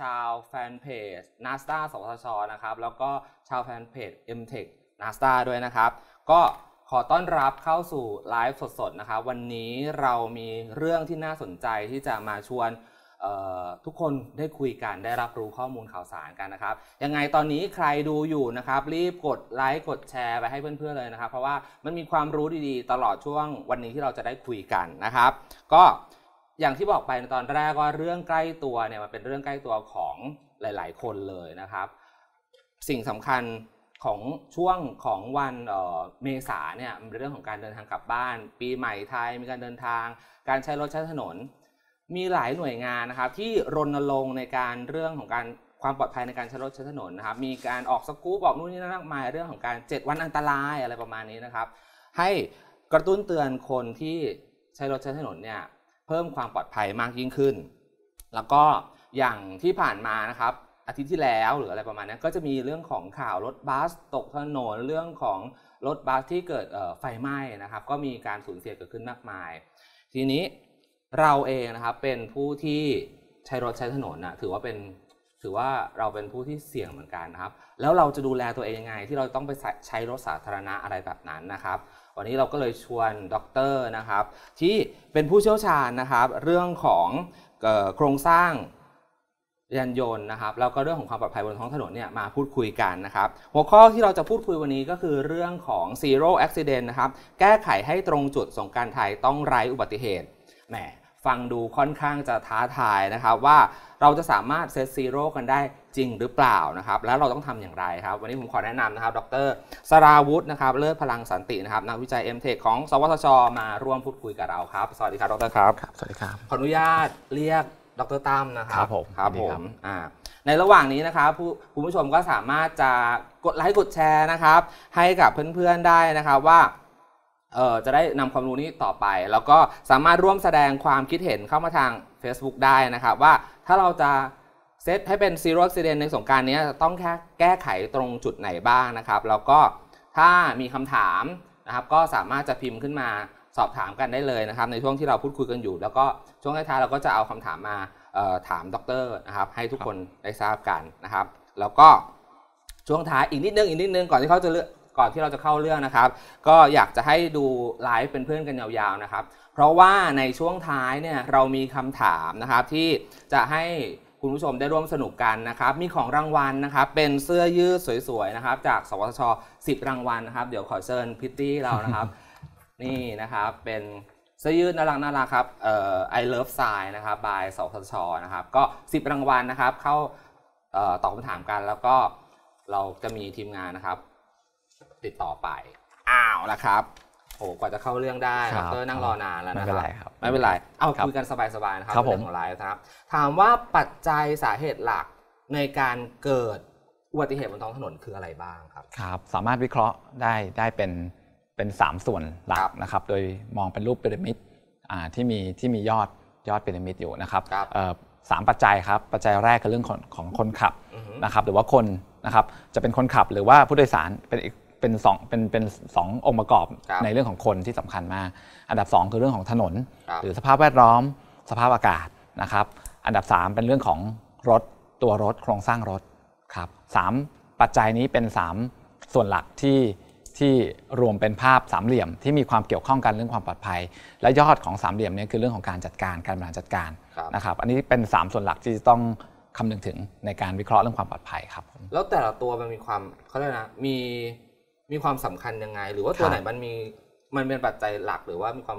ชาวแฟนเพจ n a s ต a สทชนะครับแล้วก็ชาวแฟนเพจ m t e c h n a s ต a ด้วยนะครับ ก็ขอต้อนรับเข้าสู่ไลฟ์สดๆนะครับวันนี้เรามีเรื่องที่น่าสนใจที่จะมาชวนทุกคนได้คุยกัน ได้รับรู้ข้อมูลข่าวสารกันนะครับยังไงตอนนี้ใครดูอยู่นะครับ รีบกดไลค์กดแชร์ไปให้เพื่อนๆ เลยนะครับ เพราะว่ามันมีความรู้ดีๆตลอดช่วงวันนี้ที่เราจะได้คุยกันนะครับก็อย่างที่บอกไปในตอนแรกว่าเรื่องใกล้ตัวเนี่ยมันเป็นเรื่องใกล้ตัวของหลาย ๆ คนเลยนะครับ สิ่งสำคัญของช่วงของวันเมษาเนี่ยเป็นเรื่องของการเดินทางกลับบ้าน ปีใหม่ไทย มีการเดินทางการใช้รถใช้ถนน มีหลายหน่วยงานนะครับ ที่รณรงค์ในการเรื่องของการความปลอดภัยในการใช้รถใช้ถนนนะครับมีการออกสกู๊ปออกนู่นนี่นั่นมากมายเรื่องของการ 7 วันอันตรายอะไรประมาณนี้นะครับ ให้กระตุ้นเตือนคนที่ใช้รถใช้ถนนเนี่ยเพิ่มความปลอดภัยมากยิ่งขึ้น แล้วก็อย่างที่ผ่านมานะครับอาทิตย์ที่แล้วหรืออะไรประมาณนั้นก็จะมีเรื่องของข่าวรถบัสตกถนน เรื่องของรถบัสที่เกิดไฟไหม้นะครับ ก็มีการสูญเสียเกิดขึ้นมากมาย ทีนี้เราเองนะครับเป็นผู้ที่ใช้รถใช้ถนนนะถือว่าเป็นถือว่าเราเป็นผู้ที่เสี่ยงเหมือนกันนะครับ แล้วเราจะดูแลตัวเองยังไง ที่เราต้องไปใช้รถสาธารณะอะไรแบบนั้นนะครับวันนี้เราก็เลยชวนดรนะครับ ที่เป็นผู้เชี่ยวชาญนะครับ เรื่องของโครงสร้างยานยนต์นะครับแล้วก็เรื่องของความปลอดภัยบนท้องถนนเนี่ยมาพูดคุยกันนะครับหัวข้อที่เราจะพูดคุยวันนี้ก็คือเรื่องของ zero accident นะครับแก้ไขให้ตรงจุดสงการไทยต้องไร้อุบัติเหตุแหมฟังดูค่อนข้างจะท้าทายนะครับว่าเราจะสามารถเซตซีโร่กันได้จริงหรือเปล่านะครับ แล้วเราต้องทำอย่างไรครับ วันนี้ผมขอแนะนำนะครับ ดรสราวุฒินะครับ เลิศพลังสันตินะครับนักวิจัย m t e c h ของสวทช มาร่วมพูดคุยกับเราครับสวัสดีครับ ดรครับสวัสดีครับขออนุญาตเรียก ดรตั้มนะครับครับผมครับผมอ่าในระหว่างนี้นะครับ ผู้ผู้ชมก็สามารถจะกดไลค์กดแชร์นะครับให้กับเพื่อนๆได้นะครับว่าเออจะได้นำความรู้นี้ต่อไปแล้วก็สามารถร่วมแสดงความคิดเห็นเข้ามาทาง Facebook ได้นะครับว่าถ้าเราจะเซตให้เป็นซีโร a ซ c เดนในสงการนี้จะต้องแค่แก้ไขตรงจุดไหนบ้างนะครับแล้วก็ถ้ามีคำถามนะครับก็สามารถจะพิมพ์ขึ้นมาสอบถามกันได้เลยนะครับในช่วงที่เราพูดคุยกันอยู่ แล้วก็ช่วงท้ายๆเราก็จะเอาคำถามมาถามด็อกเตอร์นะครับให้ทุกคนได้ทราบกันนะครับ แล้วก็ช่วงท้ายอีกนิดนึงอีกนิดนึงก่อนที่เขาจะเลือกก่อนที่เราจะเข้าเรื่องนะครับ ก็อยากจะให้ดูไลฟ์เป็นเพื่อนกันยาวๆนะครับ เพราะว่าในช่วงท้ายเนี่ยเรามีคำถามนะครับ ที่จะให้คุณผู้ชมได้ร่วมสนุกกันนะครับมีของรางวัลนะครับ เป็นเสื้อยืดสวยๆนะครับ จากสวทช10รางวัลนะครับเดี๋ยวขอเชิญพิตตี้เรานะครับนี่นะครับเป็นเสื้อยืดน่ารักน่ารักครับเอ่อ I love s i น์นะครับ by สวทชนะครับ ก็ 10 รางวัลนะครับ เข้าตอบคำถามกันแล้วก็เราจะมีทีมงานนะครับติดต่อไป อ้าวนะครับโอ้กว่าจะเข้าเรื่องได้ดรนั่งรอนานแล้วนะครับ ไม่เป็นไรครับ ไม่เป็นไร เอาคุยกันสบายๆนะครับเรื่องของไลฟ์ครับ ถามว่าปัจจัยสาเหตุหลักในการเกิดอุบัติเหตุบนท้องถนนคืออะไรบ้างครับ ครับ สามารถวิเคราะห์ได้ได้เป็นเป็น 3 ส่วนหลักนะครับ โดยมองเป็นรูปพีระมิดที่มีที่มียอดยอดพีระมิดอยู่นะครับสามปัจจัยครับ ปัจจัยแรกคือเรื่องของของคนขับนะครับ หรือว่าคนนะครับ จะเป็นคนขับหรือว่าผู้โดยสารเป็นอีกเป็นสองเป็นเป็นสององค์ประกอบในเรื่องของคนที่สำคัญมาก อันดับ 2 คือเรื่องของถนน หรือสภาพแวดล้อมสภาพอากาศนะครับอันดับ 3 เป็นเรื่องของรถตัวรถโครงสร้างรถครับสปัจจัยนี้เป็น 3 ส่วนหลักที่ที่รวมเป็นภาพสามเหลี่ยมที่มีความเกี่ยวข้องกันเรื่องความปลอดภัย และยอดของสามเหลี่ยมนี้คือเรื่องของการจัดการการบริหารจัดการนะครับ อันนี้เป็น 3 ส่วนหลักที่ต้องคำนึงถึงในการวิเคราะห์เรื่องความปลอดภัยครับแล้วแต่ละตัวมันมีความเขาเรียกนะมีมีความสำคัญยังไง หรือว่าตัวไหนมันมีมันเป็นปัจจัยหลักหรือว่ามีความ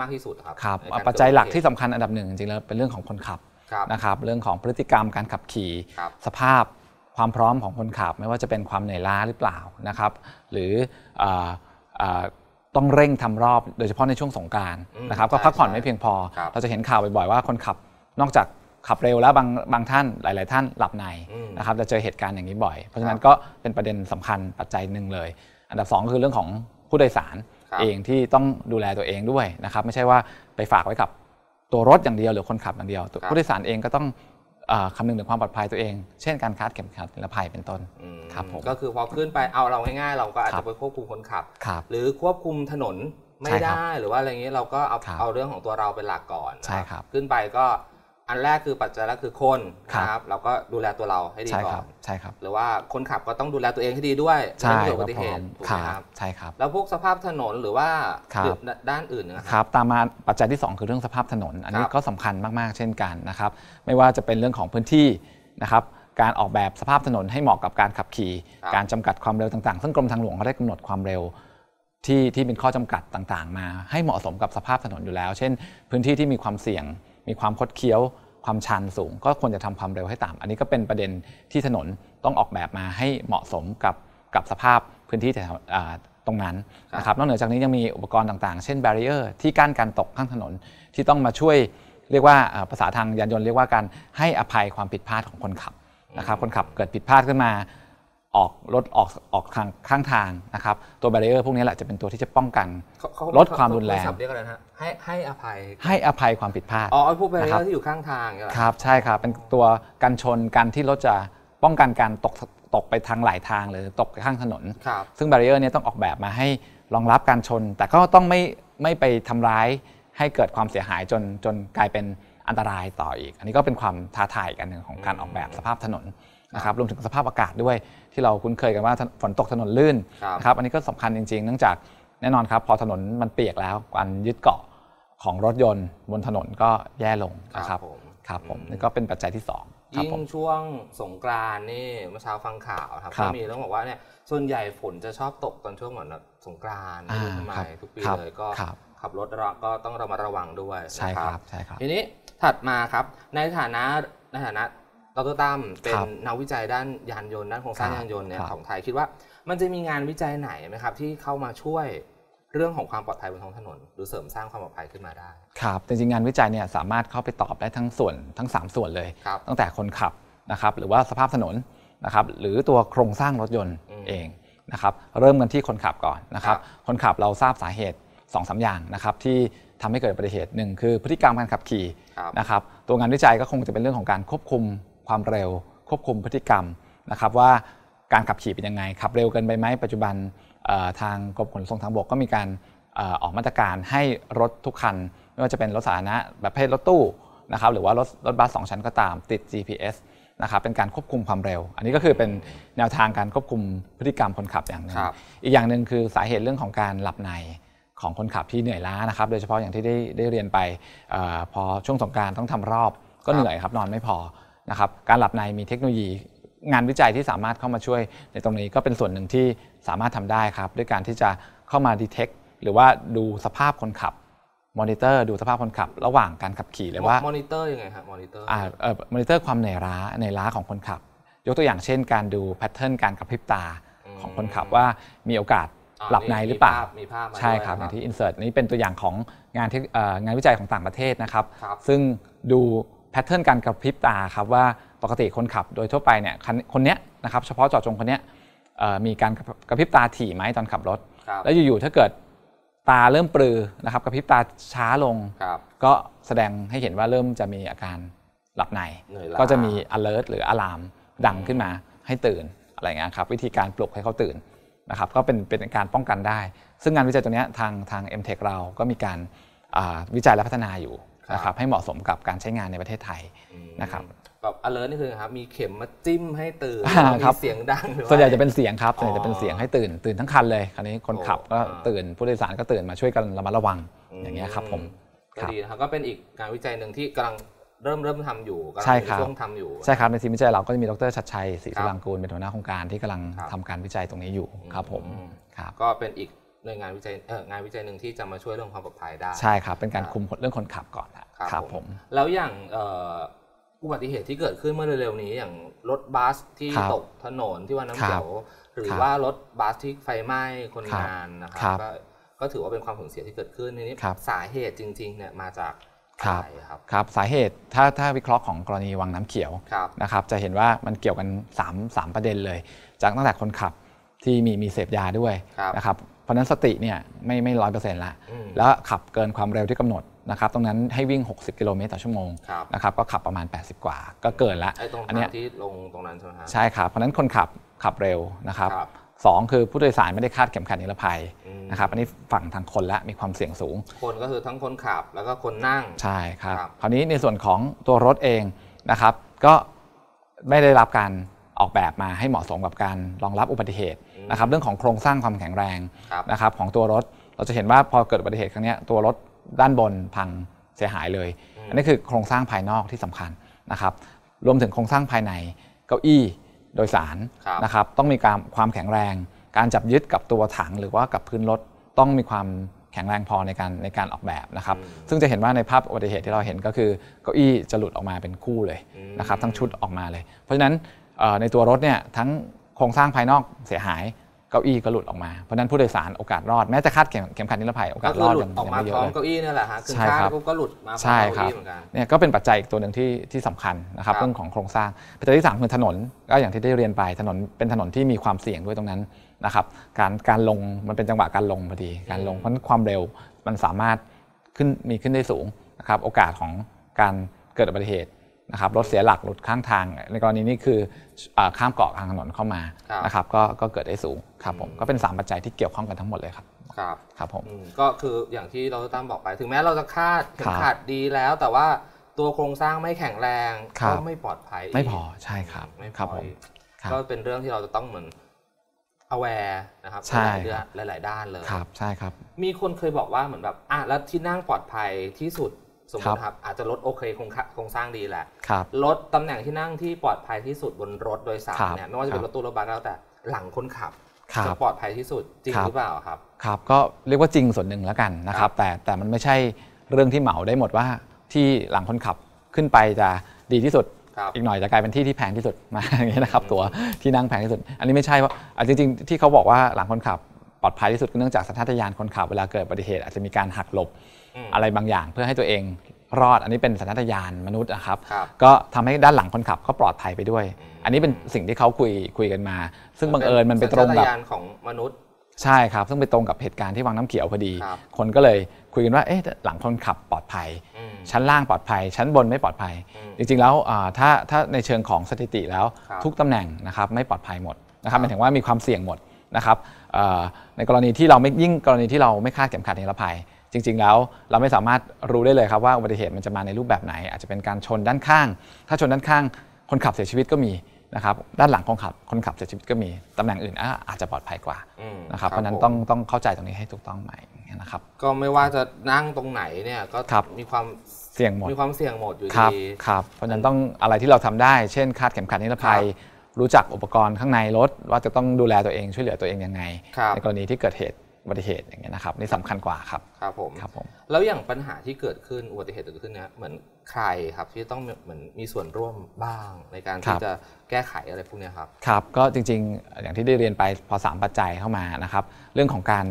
มากที่สุดครับครับปัจจัยหลักที่สำคัญอันดับหนึ่งจริงๆแล้วเป็นเรื่องของคนขับนะครับ เรื่องของพฤติกรรมการขับขี่สภาพความพร้อมของคนขับไม่ว่าจะเป็นความเหนื่อยล้าหรือเปล่านะครับ หรือต้องเร่งทำรอบโดยเฉพาะในช่วงสงการนะครับก็พักผ่อนไม่เพียงพอเราจะเห็นข่าวบ่อยๆว่าคนขับนอกจากขับเร็วแล้วบางบางท่านหลาย ๆ ท่านหลับในนะครับจะเจอเหตุการณ์อย่างนี้บ่อย เพราะฉะนั้นก็เป็นประเด็นสำคัญปัจจัยหนึ่งเลย อันดับ 2 คือเรื่องของผู้โดยสารเองที่ต้องดูแลตัวเองด้วยนะครับ ไม่ใช่ว่าไปฝากไว้กับตัวรถอย่างเดียวหรือคนขับอย่างเดียว ผู้โดยสารเองก็ต้องคำนึงถึงความปลอดภัยตัวเองเช่นการคาดเข็มขัดนิรภัยเป็นต้นครับผมก็คือพอขึ้นไปเอาเราง่ายๆเราก็อาจจะไปควบคุมคนขับ หรือควบคุมถนนไม่ได้ หรือว่าอะไรเงี้ยเราก็เอาเอาเรื่องของตัวเราเป็นหลักก่อนใช่ครับขึ้นไปก็อันแรกคือปัจจัยแรกคือคนนะครับเราก็ดูแลตัวเราให้ดีก่อนใช่ครับหรือว่าคนขับก็ต้องดูแลตัวเองให้ดีด้วยไม่เกิดอุบัติเหตุครับใช่ครับแล้วพวกสภาพถนนหรือว่าด้านอื่นนะครับ ตามมาปัจจัยที่ 2 คือเรื่องสภาพถนน อันนี้ก็สำคัญมากๆ เช่นกันนะครับไม่ว่าจะเป็นเรื่องของพื้นที่นะครับการออกแบบสภาพถนนให้เหมาะกับการขับขี่การจำกัดความเร็วต่างๆซึ่งกรมทางหลวงเขาได้กำหนดความเร็วที่ที่เป็นข้อจำกัดต่างๆ มา ให้เหมาะสมกับสภาพถนนอยู่แล้ว เช่น พื้นที่ที่มีความเสี่ยงมีความคดเคี้ยวความชันสูงก็ควรจะทำความเร็วให้ต่ำอันนี้ก็เป็นประเด็นที่ถนนต้องออกแบบมาให้เหมาะสมกับกับสภาพพื้นที่แถวตรงนั้นนะครับนอกเหนือจากนี้ยังมีอุปกรณ์ต่างๆ เช่นแบเรีอร์ ที่กั้นการตกข้างถนนที่ต้องมาช่วยเรียกว่าภาษาทางยานยนต์เรียกว่าการให้อภัยความผิดพลาดของคนขับนะครับ คนขับเกิดผิดพลาดขึ้นมาออกรถออกออกทางข้างทางนะครับตัวแบเรียร์ พวกนี้แหละจะเป็นตัวที่จะป้องกันลดความรุนแรงให้ให้อภัยให้อภัยความผิดพลาดอ๋อพวกแบเรียร์ที่อยู่ข้างทางครับใช่ครับเป็นตัวกันชนกันที่รถจะป้องกันการตกตกไปทางหลายทางหรือตกข้างถนนซึ่งแบเรียร์นี้ต้องออกแบบมาให้รองรับการชน แต่ก็ต้องไม่ไม่ไปทำร้าย ให้เกิดความเสียหายจนจนกลายเป็นอันตรายต่ออีก อันนี้ก็เป็นความท้าทายกันหนึ่งของการออกแบบสภาพถนนะครับรวมถึงสภาพอากาศด้วย ที่เราคุ้นเคยกันว่า ฝนตกถนนลื่นนะครับอันนี้ก็สำคัญจริงๆ เนื่องจากแน่นอนครับ พอถนนมันเปียกแล้วการยึดเกาะของรถยนต์ บนถนนก็แย่ลงนะครับครับผมนี่ก็เป็นปัจจัยที่2ยิ่งช่วงสงกรานนี่เมื่อเช้าฟังข่าวครับก็มีต้องบอกว่าเนี่ยส่วนใหญ่ฝนจะชอบตกตอนช่วงเหมือนสงกรานทำไมทุกปีเลยก็ขับรถเราก็ต้องเรามาระวังด้วยใช่ครับใช่ครับทีนี้ถัดมาครับในฐานะในฐานะดรตั้มเป็นนักวิจัยด้านยานยนต์ด้านโครงสร้างยานยนต์เนี่ยของไทยคิดว่า มันจะมีงานวิจัยไหนไหมครับที่เข้ามาช่วยเรื่องของความปลอดภัยบนท้องถนน หรือเสริมสร้างความปลอดภัยขึ้นมาได้ครับจริงๆงานวิจัยเนี่ยสามารถเข้าไปตอบได้ทั้งส่วนทั้ง 3 ส่วนเลย ตั้งแต่คนขับนะครับหรือว่าสภาพถนนนะครับหรือตัวโครงสร้างรถยนต์เองนะครับเริ่มกันที่คนขับก่อนนะครับ คนขับเราทราบสาเหตุ2อสอย่างนะครับที่ทำให้เกิดอุบัติเหตุหนึ่งคือพฤติกรรมการขับขี่นะครับตัวงานวิจัยก็คงจะเป็นเรื่องของการควบคุมความเร็วควบคุมพฤติกรรมนะครับว่าการขับขี่เป็นยังไงขับเร็วเกินไปไหมปัจจุบันทางกรมขนส่งทางบกก็มีการออกมาตรการให้รถทุกคันไม่ว่าจะเป็นรถสาธารณะแบบเพศรถตู้นะครับหรือว่ารถรถบัสสองชั้นก็ตามติด GPS นะครับเป็นการควบคุมความเร็ว อันนี้ก็คือเป็นแนวทางการควบคุมพฤติกรรมคนขับอย่างนึงอีกอย่างหนึ่งคือสาเหตุเรื่องของการหลับในของคนขับที่เหนื่อยล้านะครับ โดยเฉพาะอย่างที่ได้ได้เรียนไปอพอช่วงสงการต้องทำรอบก็เหนื่อยครับนอนไม่พอนะครับการหลับในมีเทคโนโลยี งานวิจัยที่สามารถเข้ามาช่วยในตรงนี้ก็เป็นส่วนหนึ่งที่สามารถทำได้ครับ ด้วยการที่จะเข้ามาดีเทคหรือว่าดูสภาพคนขับมอนิเตอร์ ดูสภาพคนขับ ระหว่างการขับขี่เลยว่ามอนิเตอร์ยังไงครับมอนิเตอร์อ่าเอ่อมอนิเตอร์ความเหนื่อยล้าเหนื่อยล้าของคนขับยกตัวอย่างเช่นการดูแพทเทิร์นการกระพริบตาของคนขับว่ามีโอกาสหลับในหรือเปล่าใช่ครับอย่างที่อินเสิร์ตนี้เป็นตัวอย่างของงานงานวิจัยของต่างประเทศนะครับ ซึ่งดูแพทเทิร์นการกระพริบตาครับว่าปกติคนขับโดยทั่วไปเนี่ยคนคนี้นะครับเฉพาะจอดจงคนนี้มีการกระพริบตาถี่ไหมตอนขับรถ แล้วอยู่ๆถ้าเกิดตาเริ่มปลือนะครับกระพริบตาช้าลง ก็แสดงให้เห็นว่าเริ่มจะมีอาการหลับในก็จะมี alert หรือ alarm ดังขึ้นมาให้ตื่นอะไรเงี้ยครับวิธีการปลุกให้เขาตื่นนะครับก็เป็นเป็นการป้องกันได้ ซึ่งงานวิจัยตัวนี้ทางทาง m t e c h เราก็มีการวิจัยและพัฒนาอยู่นะครับให้เหมาะสมกับการใช้งานในประเทศไทยนะครับแบบ alert นี่คือครับมีเข็มมาจิ้มให้ตื่นมีเสียงดังส่วนใหญ่จะเป็นเสียงครับส่วนใหญ่จะเป็นเสียงให้ตื่น ตื่นทั้งคันเลยคราวนี้คนขับก็ตื่นผู้โดยสารก็ตื่นมาช่วยกันระมัดระวังอย่างเงี้ยครับผมก็ดีครับก็เป็นอีกงานวิจัยหนึ่งที่กำลังเริ่มเริ่มทำอยู่กครับช่วงทำอยู่ใช่ครับในทีมวิจัยเราก็จะมีดรชัดชัยศรีสุรังกูลเป็นหัวหน้าโครงการที่กำลังทำการวิจัยตรงนี้อยู่ครับผมครับก็เป็นอีกหน่วยงานวิจัยงานวิจัยหนึ่งที่จะมาช่วยเรื่องความปลอดภัยได้ ใช่ครับ เป็นการคุมเรื่องคนขับก่อนละครับผมแล้วอย่างอุบัติเหตุที่เกิดขึ้นเมื่อเร็วๆนี้อย่างรถบัสที่ตกถนนที่ว่าน้ำเขียวหรือว่ารถบัสที่ไฟไหม้คนงานนะครับ ก็ถือว่าเป็นความสูญเสียที่เกิดขึ้นในนี้สาเหตุจริงๆเนี่ยมาจากครับครับสาเหตุ ถ้าถ้าวิเคราะห์ของกรณีวังน้ำเขียวนะครับจะเห็นว่ามันเกี่ยวกัน3 3ประเด็นเลย จากตั้งแต่คนขับที่มีมีเสพยาด้วยนะครับเพราะนั้นสติเนี่ยไม่ไม่ร้อยเปอร์เซ็นต์ละ แล้วขับเกินความเร็วที่กำหนดนะครับตรงนั้นให้วิ่ง 60 กิโลเมตรต่อชั่วโมงนะครับก็ขับประมาณ 80 กว่าก็เกินละอันนี้ที่ลงตรงนั้นใช่ไหมใช่ครับ เพราะนั้นคนขับขับเร็วนะครับสองคือผู้โดยสารไม่ได้คาดเข็มขัดนิรภัยนะครับอันนี้ฝั่งทางคนละมีความเสี่ยงสูง คนก็คือทั้งคนขับแล้วก็คนนั่งใช่ครับคราวนี้ในส่วนของตัวรถเองนะครับก็ไม่ได้รับการออกแบบมาให้เหมาะสมกับการรองรับอุบัติเหตุนะครับเรื่องของโครงสร้างความแข็งแรงนะครับของตัวรถเราจะเห็นว่าพอเกิดอุบัติเหตุครั้งนี้ตัวรถด้านบนพังเสียหายเลย อันนี้คือโครงสร้างภายนอกที่สำคัญนะครับ รวมถึงโครงสร้างภายในเก้าอี้โดยสารนะครับต้องมีการความแข็งแรง การจับยึดกับตัวถัง หรือว่ากับพื้นรถต้องมีความแข็งแรงพอในการในการออกแบบนะครับ ซึ่งจะเห็นว่าในภาพอุบัติเหตุที่เราเห็นก็คือเก้าอี้จะหลุดออกมาเป็นคู่เลยนะครับทั้งชุดออกมาเลย เพราะฉะนั้นในตัวรถเนี่ยทั้งโครงสร้างภายนอกเสียหายเก้าอี้ก็หลุดออกมาเพราะนั้นผู้โดยสารโอกาสรอดแม้จะคาดเข็มขัดนิรภัยโอกาสรอดยังออกมาพร้อมเก้าอี้นี่แหละฮะคือครับก็หลุดมาพร้อมเก้าอี้เหมือนกันเนี่ยก็เป็นปัจจัยอีกตัวหนึ่งที่ที่สำคัญนะครับเรื่องของโครงสร้างปัจจัยที่มคือถนน ก็อย่างที่ได้เรียนไปถนนเป็นถนนที่มีความเสี่ยงด้วยตรงนั้นนะครับ การการลงมันเป็นจังหวะการลงพอดี การลงเพราะความเร็วมันสามารถขึ้นมีขึ้นได้สูงนะครับโอกาสของการเกิดอุบัติเหตุนะครับรถเสียหลักหลุดข้างทาง ในกรณีนี้คืออข้ามเกาะทางถนนเข้ามานะครับก็ก็เกิดได้สูงครับผมก็เป็น3ปัจจัยที่เกี่ยวข้องกันทั้งหมดเลยครับ ครับครับผมก็คืออย่างที่เราตั้มบอกไป ถึงแม้เราจะคาดเข็ดดีแล้ว แต่ว่าตัวโครงสร้างไม่แข็งแรง ก็ไม่ปลอดภัย ไม่พอใช่ครับไม่พอก็เป็นเรื่องที่เราจะต้องเหมือน aware นะครับหรื่หลายด้านเลยครับใช่ครับ มีคนเคยบอกว่าเหมือนแบบอ่ะแล้วที่นั่งปลอดภัยที่สุดสมมติครับอาจจะรถโอเคคงโครงสร้างดีแหละรถตำแหน่งที่นั่งที่ปลอดภัยที่สุดบนรถโดยสารเนี่ยไม่ว่าจะเป็นรถตู้รถบัสแล้วแต่หลังคนขับจะปลอดภัยที่สุดจริงหรือเปล่าครับครับก็เรียกว่าจริงส่วนหนึ่งแล้วกันนะครับแต่แต่มันไม่ใช่เรื่องที่เหมาได้หมดว่าที่หลังคนขับขึ้นไปจะดีที่สุดอีกหน่อยจะกลายเป็นที่ที่แพงที่สุดมาอย่างนี้นะครับ ตัวที่นั่งแพงที่สุดอันนี้ไม่ใช่ว่าจริงๆที่เขาบอกว่าหลังคนขับปลอดภัยที่สุดเนื่องจากสัญชาตญาณคนขับเวลาเกิดอุบัติเหตุอาจจะมีการหักหลบอะไรบางอย่างเพื่อให้ตัวเองรอดอันนี้เป็นสัญชาตญาณมนุษย์นะครับก็ทำให้ด้านหลังคนขับก็ปลอดภัยไปด้วย อันนี้เป็นสิ่งที่เขาคุยคุยกันมา ซึ่งบังเอิญมันไปตรงกับของมนุษย์ ใช่ครับซึ่งไปตรงกับเหตุการณ์ที่วังน้ำเขียวพอดี คนก็เลยคุยกันว่าเอ๊ะหลังคนขับปลอดภัย ชั้นล่างปลอดภัย ชั้นบนไม่ปลอดภัย จริง ๆแล้วถ้าถ้าในเชิงของสถิติแล้วทุกตำแหน่งนะครับไม่ปลอดภัยหมดนะครับหมายถึงว่ามีความเสี่ยงหมดนะครับในกรณีที่เราไม่ยิ่งกรณีที่เราไม่คาดเข็มขัดนิรภัยจริงๆ แล้วเราไม่สามารถรู้ได้เลยครับว่าอุบัติเหตุมันจะมาในรูปแบบไหน อาจจะเป็นการชนด้านข้าง ถ้าชนด้านข้างคนขับเสียชีวิตก็มีนะครับด้านหลังคนขับคนขับเสียชีวิตก็มี ตำแหน่งอื่นอาจจะปลอดภัยกว่านะครับเพราะนั้นต้องต้องเข้าใจตรงนี้ให้ถูกต้องใหม่นะครับก็ไม่ว่าจะนั่งตรงไหนเนี่ยก็มีความเสี่ยงหมดมีความเสี่ยงหมดอยู่ดีครับเพราะนั้นต้องอะไรที่เราทำได้เช่น คาดเข็มขัดนิรภัย รู้จักอุปกรณ์ข้างในรถ ว่าจะต้องดูแลตัวเองช่วยเหลือตัวเองยังไงในกรณีที่เกิดเหตุอุบัติเหตุอย่างเงี้ยนะครับนี่สำคัญกว่าครับครับผมครับผมแล้วอย่างปัญหาที่เกิดขึ้นอุบัติเหตุเกิดขึ้นเนี่ยเหมือนใครครับที่ต้องเหมือนมีส่วนร่วมบ้างในการที่จะแก้ไขอะไรพวกนี้ครับครับก็จริงๆ อย่างที่ได้เรียนไปพอ 3 ปัจจัยเข้ามานะครับเรื่องของการ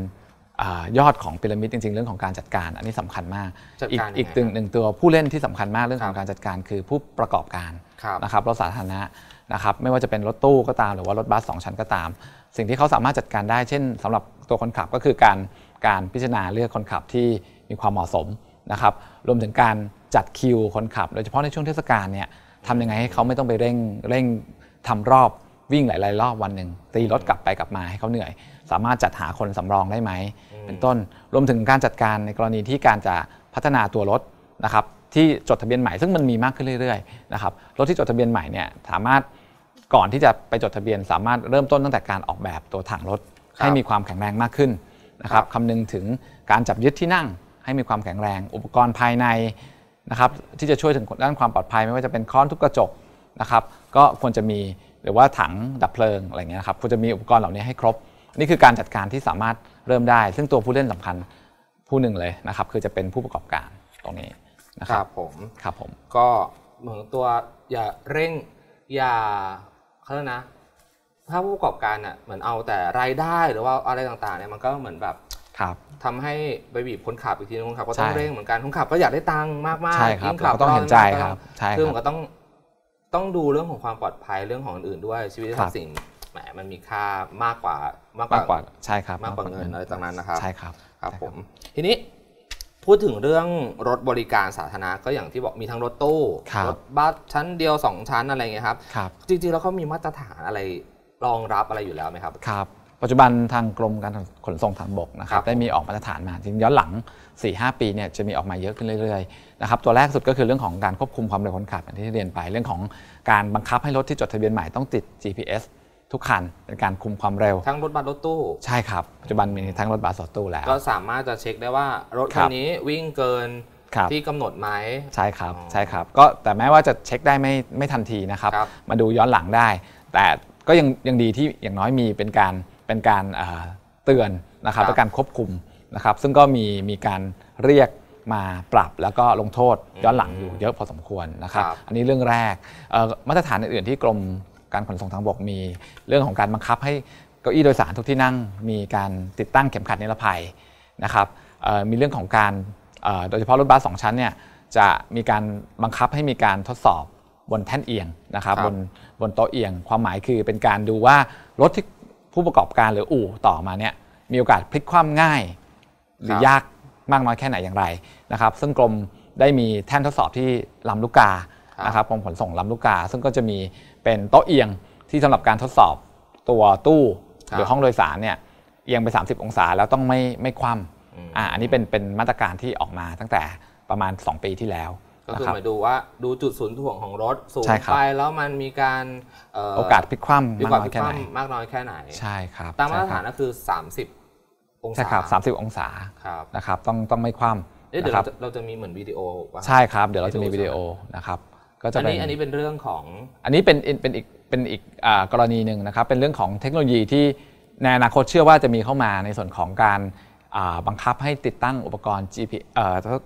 ยอดของพีระมิดจริงๆ เรื่องของการจัดการอันนี้สำคัญมาก อีกอีกหนึ่งตัวผู้เล่นที่สำคัญมากเรื่องของการจัดการคือผู้ประกอบการนะครับรถสาธารณะนะครับ ไม่ว่าจะเป็นรถตู้ก็ตาม หรือว่ารถบัสสองชั้นก็ตาม สิ่งที่เขาสามารถจัดการได้เช่นสำหรับตัวคนขับก็คือการการพิจารณาเลือกคนขับที่มีความเหมาะสมนะครับรวมถึงการจัดคิวคนขับ โดยเฉพาะในช่วงเทศกาลเนี่ยทำยังไงให้เขาไม่ต้องไปเร่งเร่งทำรอบวิ่งหลายๆรอบวันหนึ่งตีรถกลับไปกลับมาให้เขาเหนื่อยสามารถจัดหาคนสำรองได้ไหม เป็นต้นรวมถึงการจัดการในกรณีที่การจะพัฒนาตัวรถนะครับที่จดทะเบียนใหม่ซึ่งมันมีมากขึ้นเรื่อยๆนะครับรถที่จดทะเบียนใหม่เนี่ยสามารถก่อนที่จะไปจดทะเบียน สามารถเริ่มต้นตั้งแต่การออกแบบตัวถังรถให้มีความแข็งแรงมากขึ้นนะครับคำนึงถึงการจับยึดที่นั่ง ให้มีความแข็งแรง อุปกรณ์ภายในนะครับ ที่จะช่วยถึงด้านความปลอดภัย ไม่ว่าจะเป็นค้อนทุบกระจกนะครับ ก็ควรจะมีหรือว่าถังดับเพลิงอะไรเงี้ยครับควรจะมีอุปกรณ์เหล่านี้ให้ครบ นี่คือการจัดการที่สามารถเริ่มได้ ซึ่งตัวผู้เล่นสำคัญ ผู้หนึ่งเลยนะครับคือจะเป็นผู้ประกอบการตรงนี้นะครับ ผมครับผมก็เหมือนตัวอย่าเร่งอย่าเขาเรียกนะถ้าผู้ประกอบการอ่ะเหมือนเอาแต่รายได้หรือว่าอะไรต่างๆเนี่ยมันก็เหมือนแบบครับทำให้ไปบีบคนขับอีกทีนึงคนขับก็ต้องเร่งเหมือนกันคนขับ ก็อยากได้ตังค์มากๆใช่ครับขับต้องเห็นใจครับใช่คือมันก็ต้องต้องดูเรื่องของความปลอดภัยเรื่องของอื่นด้วยชีวิตทรัพย์สินแหมมันมีค่ามากกว่ามากกว่าใช่ครับ มากกว่าเงินอะไรต่างนั้นนะครับใช่ครับครับผมทีนี้พูดถึงเรื่องรถบริการสาธารณะก็อย่างที่บอกมีทั้งรถตู้รถบัสชั้นเดียว 2 ชั้นอะไรเงี้ยครับ จริงๆแล้วเขามีมาตรฐานอะไรรองรับอะไรอยู่แล้วไหมครับครับ ปัจจุบันทางกรมการขนส่งทางบกนะครับได้มีออกมาตรฐานมาจริงย้อนหลัง 4-5 ปีเนี่ยจะมีออกมาเยอะขึ้นเรื่อยๆนะครับตัวแรกสุดก็คือเรื่องของการควบคุมความเร็วคนขับอย่างที่เรียนไปเรื่องของการบังคับให้รถที่จดทะเบียนใหม่ต้องติด GPS ทุกคันเป็นการคุมความเร็วทั้งรถบัสรถตู้ใช่ครับปัจจุบันมีทั้งรถบัสรถตู้แล้วก็สามารถจะเช็คได้ว่ารถคันนี้วิ่งเกินที่กำหนดไหมใช่ครับใช่ครับก็แต่แม้ว่าจะเช็คได้ไม่ไม่ทันทีนะครับมาดูย้อนหลังได้ แต่ก็ยังยังดีที่อย่างน้อยมีเป็นการเป็นการเตือนนะครับป็นการควบคุมนะครับซึ่งก็มีมีการเรียกมาปรับแล้วก็ลงโทษย้อนหลังอยู่เยอะพอสมควรนะครับ อันนี้เรื่องแรกมาตรฐานอื่นๆที่กรมการขนส่งทางบกมีเรื่องของการบังคับให้เก้าอี้โดยสารทุกที่นั่งมีการติดตั้งเข็มขัดนิรภัยนะครับมีเรื่องของการโดยเฉพาะรถบัสสองชั้นเนี่ยจะมีการบังคับให้มีการทดสอบบนแท่นเอียงนะครับบนบนโต๊ะเอียงความหมายคือเป็นการดูว่ารถที่ผู้ประกอบการหรืออู่ต่อมาเนี่ยมีโอกาสพลิกความง่าย หรือยากมากน้อยแค่ไหนอย่างไรนะครับ ซึ่งกรมได้มีแท่นทดสอบที่ลำลูกกานะครับกรมขนส่งลำลูกกาซึ่งก็จะมีเป็นโต๊ะเอียงที่สำหรับการทดสอบตัวตู้หรือห้องโดยสารเนี่ยเอียงไป 30 องศาแล้วต้องไม่ไม่คว่ำอ่าอันนี้เป็นเป็นมาตรการที่ออกมาตั้งแต่ประมาณ 2 ปีที่แล้วก็คือหมายดูว่าดูจุดศูนย์ถ่วงของรถสูงไปแล้วมันมีการโอกาสพลิกคว่ำมากน้อยแค่ไหนมากน้อยแค่ไหน ใช่ครับ ตามมาตรฐานก็คือ 30 องศา ใช่ครับ30 องศา ครับ นะครับ ต้องต้องไม่คว่ำเดี๋ยวเราจะมีเหมือนวิดีโอใช่ครับ เดี๋ยวเราจะมีวิดีโอนะครับ ก็จะอันนี้อันนี้เป็นเรื่องของ อันนี้เป็นเป็นอีกเป็นอีกกรณีหนึ่งนะครับ เป็นเรื่องของเทคโนโลยีที่ในอนาคตเชื่อว่าจะมีเข้ามาในส่วนของการบังคับให้ติดตั้งอุปกรณ์ GP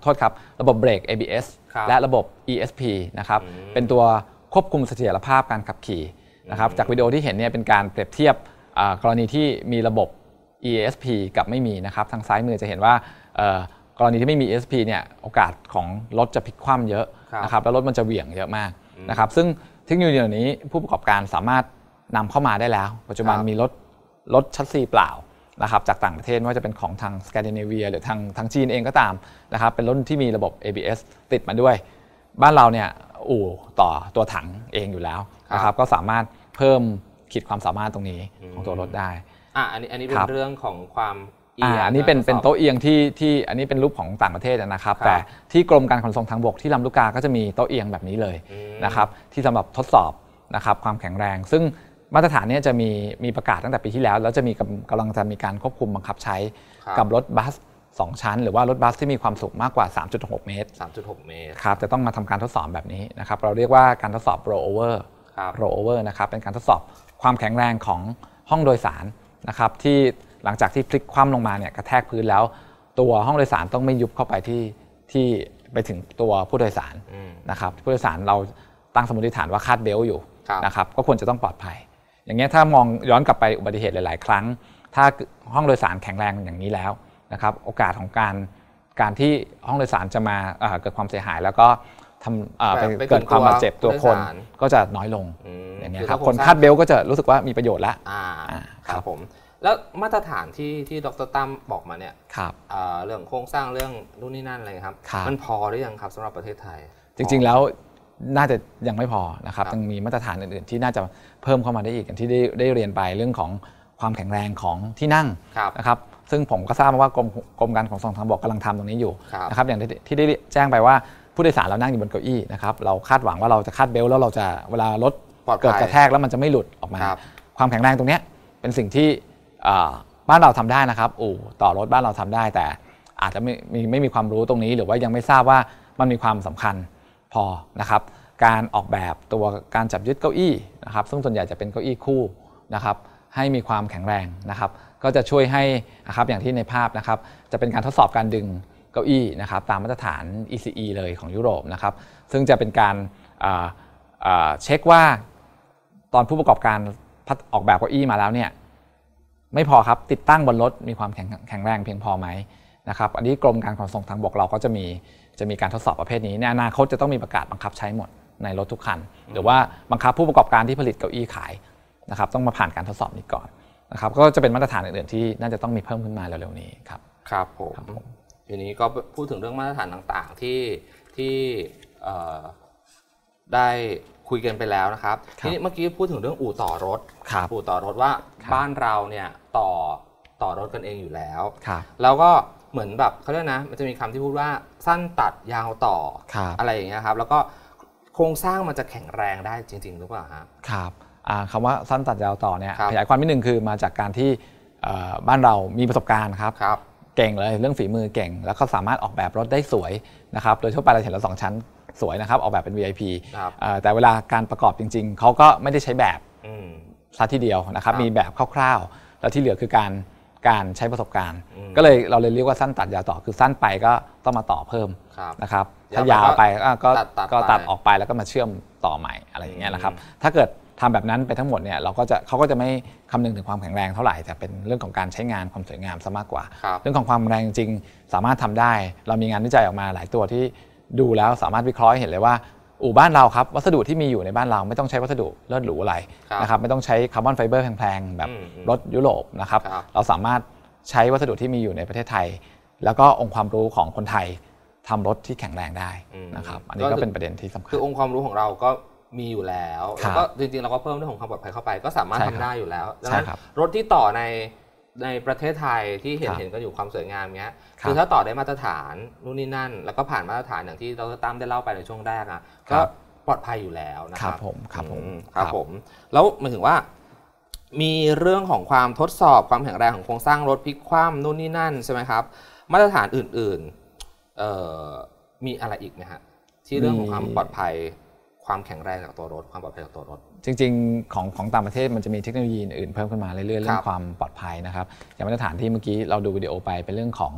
โทษครับระบบเบรก ABS และระบบ ESP นะครับเป็นตัวควบคุมเสถียรภาพการขับขี่นะครับจากวิดีโอที่เห็นเนี่ยเป็นการเปรียบเทียบกรณีที่มีระบบ ESP กับไม่มีนะครับทางซ้ายมือจะเห็นว่ากรณีที่ไม่มี ESP เนี่ยโอกาสของรถจะพลิกคว่ำเยอะนะครับแล้วรถมันจะเหวี่ยงเยอะมากนะครับซึ่งเทคโนโลยีเหล่านี้ผู้ประกอบการสามารถนำเข้ามาได้แล้ว ปัจจุบันมีรถรถชัดซีเปล่านะครับจากต่างประเทศว่าจะเป็นของทางสแกนดิเนเวียหรือทางทางจีนเองก็ตามนะครับเป็นรถที่มีระบบ ABS ติดมาด้วย บ้านเราเนี่ยอู่ต่อตัวถังเองอยู่แล้วนะครับก็สามารถเพิ่มขีดความสามารถตรงนี้ของตัวรถได้อ่ะอันนี้อันนี้เป็นเรื่องของความอ่าอันนี้เป็นเป็นโต๊ะเอียงที่ที่อันนี้เป็นรูปของต่างประเทศนะครับ แต่ที่กรมการขนส่งทางบกที่ลำลูกกาก็จะมีโต๊ะเอียงแบบนี้เลยนะครับที่สำหรับทดสอบนะครับความแข็งแรงซึ่งมาตรฐานนี้จะมีมีประกาศตั้งแต่ปีที่แล้ว แล้วจะมีกำลังจะมีการควบคุมบังคับใช้กับรถบัส 2 ชั้น หรือว่ารถบัสที่มีความสูงมากกว่า3.6 เมตร 3.6 เมตรครับจะต้องมาทำการทดสอบแบบนี้นะครับเราเรียกว่าการทดสอบโรเวอร์โรเวอร์นะครับเป็นการทดสอบความแข็งแรงของห้องโดยสารนะครับที่หลังจากที่พลิกคว่ำลงมาเนี่ยกระแทกพื้นแล้ว ตัวห้องโดยสารต้องไม่ยุบเข้าไปที่ที่ไปถึงตัวผู้โดยสารนะครับผู้โดยสารเราตั้งสมมติฐานว่าคาดเบลอยู่นะครับก็ควรจะต้องปลอดภัยอย่างเงี้ยถ้ามองย้อนกลับไปอุบัติเหตุหลายๆ ครั้ง ถ้าห้องโดยสารแข็งแรงอย่างนี้แล้วนะครับโอกาสของการการที่ห้องโดยสารจะมาเกิดความเสียหาย แล้วก็ทำเกิดความบาดเจ็บตัวคนก็จะน้อยลงอย่างเงี้ยครับคนคาดเบลก็จะรู้สึกว่ามีประโยชน์ละครับผมแล้วมาตรฐานที่ที่ดรตั้มบอกมาเนี่ยเรื่องโครงสร้างเรื่องนู่นนี่นั่นอะไรครับมันพอหรือยังครับสำหรับประเทศไทย จริง ๆ แล้วน่าจะยังไม่พอนะครับยังมีมาตรฐานอื่น ๆ ที่น่าจะเพิ่มเข้ามาได้อีกอที่ได้ได้เรียนไปเรื่องของความแข็งแรงของที่นั่งนะครับซึ่งผมก็ทราบมาว่ากรมกรมการขนส่งทางบกกาลังทำตรงนี้อยู่นะครับอย่างที่ได้แจ้งไปว่าผู้โดยสารเรานั่งอยู่บนเก้าอี้นะครับเราคาดหวังว่าเราจะคาดเบลแล้วเราจะเวลารถเกิดกระแทกแล้วมันจะไม่หลุดออกมา ความแข็งแรงตรงนี้เป็นสิ่งที่บ้านเราทำได้นะครับอู่ต่อรถบ้านเราทำได้ แต่อาจจะไม่มีไม่มีความรู้ตรงนี้ หรือว่ายังไม่ทราบว่ามันมีความสำคัญพอนะครับการออกแบบตัวการจับยึดเก้าอี้นะครับ ซึ่งส่วนใหญ่จะเป็นเก้าอี้คู่นะครับ ให้มีความแข็งแรงนะครับ ก็จะช่วยให้นะครับอย่างที่ในภาพนะครับ จะเป็นการทดสอบการดึงเก้าอี้นะครับ ตามมาตรฐาน ECE เลยของยุโรปนะครับ ซึ่งจะเป็นการเช็คว่าตอนผู้ประกอบการออกแบบเก้าอี้มาแล้วเนี่ย ไม่พอครับ ติดตั้งบนรถมีความแข็งแงแรงเพียงพอไหมนะครับ อันนี้กรมการขนส่งทางบกเราก็จะมี จะมีการทดสอบประเภทนี้ในอนาคตจะต้องมีประกาศบังคับใช้หมดในรถทุกคันหรือว่าบังคับผู้ประกอบการที่ผลิตเก้าอี้ขายนะครับ ต้องมาผ่านการทดสอบนี้ก่อนนะครับก็จะเป็นมาตรฐานอื่นๆที่น่าจะต้องมีเพิ่มขึ้นมาเร็วๆนี้ครับครับผมทีนี้ก็พูดถึงเรื่องมาตรฐานต่าง ๆที่ที่ได้คุยกันไปแล้วนะครับทีนี้เมื่อกี้พูดถึงเรื่องอู่ต่อรถอู่ต่อรถว่าบ้านเราเนี่ยต่อต่อรถกันเองอยู่แล้ว แล้วก็เหมือนแบบเขาเรียกนะมันจะมีคำที่พูดว่าสั้นตัดยาวต่ออะไรอย่างเงี้ยครับ แล้วก็ครงสร้างมันจะแข็งแรงได้จริง ๆ หรือเปล่าฮะครับคำว่าสั้นตัดยาวต่อเนี่ยขยายความนิดนึงคือมาจากการที่บ้านเรามีประสบการณ์ครับรบเก่งเลย เรื่องฝีมือเก่งแล้วก็สามารถออกแบบรถได้สวยนะครับโดยทั่วไปเราเห็นรถสองชั้นสวยนะครับออกแบบเป็น VIP แต่เวลาการประกอบจริง ๆ เขาก็ไม่ได้ใช้แบบซะทีเดียวนะครับมีแบบคร่าวๆแล้วที่เหลือคือการการใช้ประสบการณ์ ก็เลยเราเลยเรียกว่าสั้นตัดยาวต่อ คือสั้นไปก็ต้องมาต่อเพิ่มนะครับถ้ายาวไปก็ก็ตัดออกไปแล้วก็มาเชื่อมต่อใหม่อะไรอย่างเงี้ยนะครับ ถ้าเกิดทำแบบนั้นไปทั้งหมดเนี่ยเราก็จะเขาก็จะไม่คำนึงถึงความแข็งแรงเท่าไหร่แต่เป็นเรื่องของการใช้งานความสวยงามซะมากกว่า เรื่องของความแรงจริงสามารถทำได้ เรามีงานวิจัยออกมาหลายตัวที่ดูแล้วสามารถวิเคราะห์เห็นเลยว่าอู่บ้านเราครับวัสดุที่มีอยู่ในบ้านเราไม่ต้องใช้วัสดุเลิศหรูอะไรนะครับไม่ต้องใช้คาร์บอนไฟเบอร์แพงๆแบบรถยุโรปนะครับเราสามารถใช้วัสดุที่มีอยู่ในประเทศไทย แล้วก็องค์ความรู้ของคนไทยทำรถที่แข็งแรงได้นะครับอันนี้ก็เป็นประเด็นที่สำคัญ คือองค์ความรู้ของเราก็มีอยู่แล้วแล้วก็จริงๆเราก็เพิ่มเรื่องของความปลอดภัยเข้าไป ก็สามารถทำได้อยู่แล้วดังนั้นรถที่ต่อในในประเทศไทยที่เห็นเห็นกันอยู่ความสวยงามเงี้ยคือถ้าต่อได้มาตรฐานนู่นนี่นั่น แล้วก็ผ่านมาตรฐานอย่างที่เราตามได้เล่าไปในช่วงแรกอ่ะก็ปลอดภัยอยู่แล้วนะครับผมครับผมครับผมแล้วหมายถึงว่ามีเรื่องของความทดสอบความแข็งแรงของโครงสร้างรถพลิกคว่ำนู่นนี่นั่นใช่ไหมครับ มาตรฐานอื่นๆมีอะไรอีกไหมฮะที่เรื่องของความปลอดภัยความแข็งแรงจากตัวรถความปลอดภัยจากตัวรถจริงๆของของต่างประเทศมันจะมีเทคโนโลยีอื่นเพิ่มขึ้นมาเรื่อยๆเรื่องความปลอดภัยนะครับ อย่างมาตรฐานที่เมื่อกี้เราดูวิดีโอไปเป็นเรื่องของ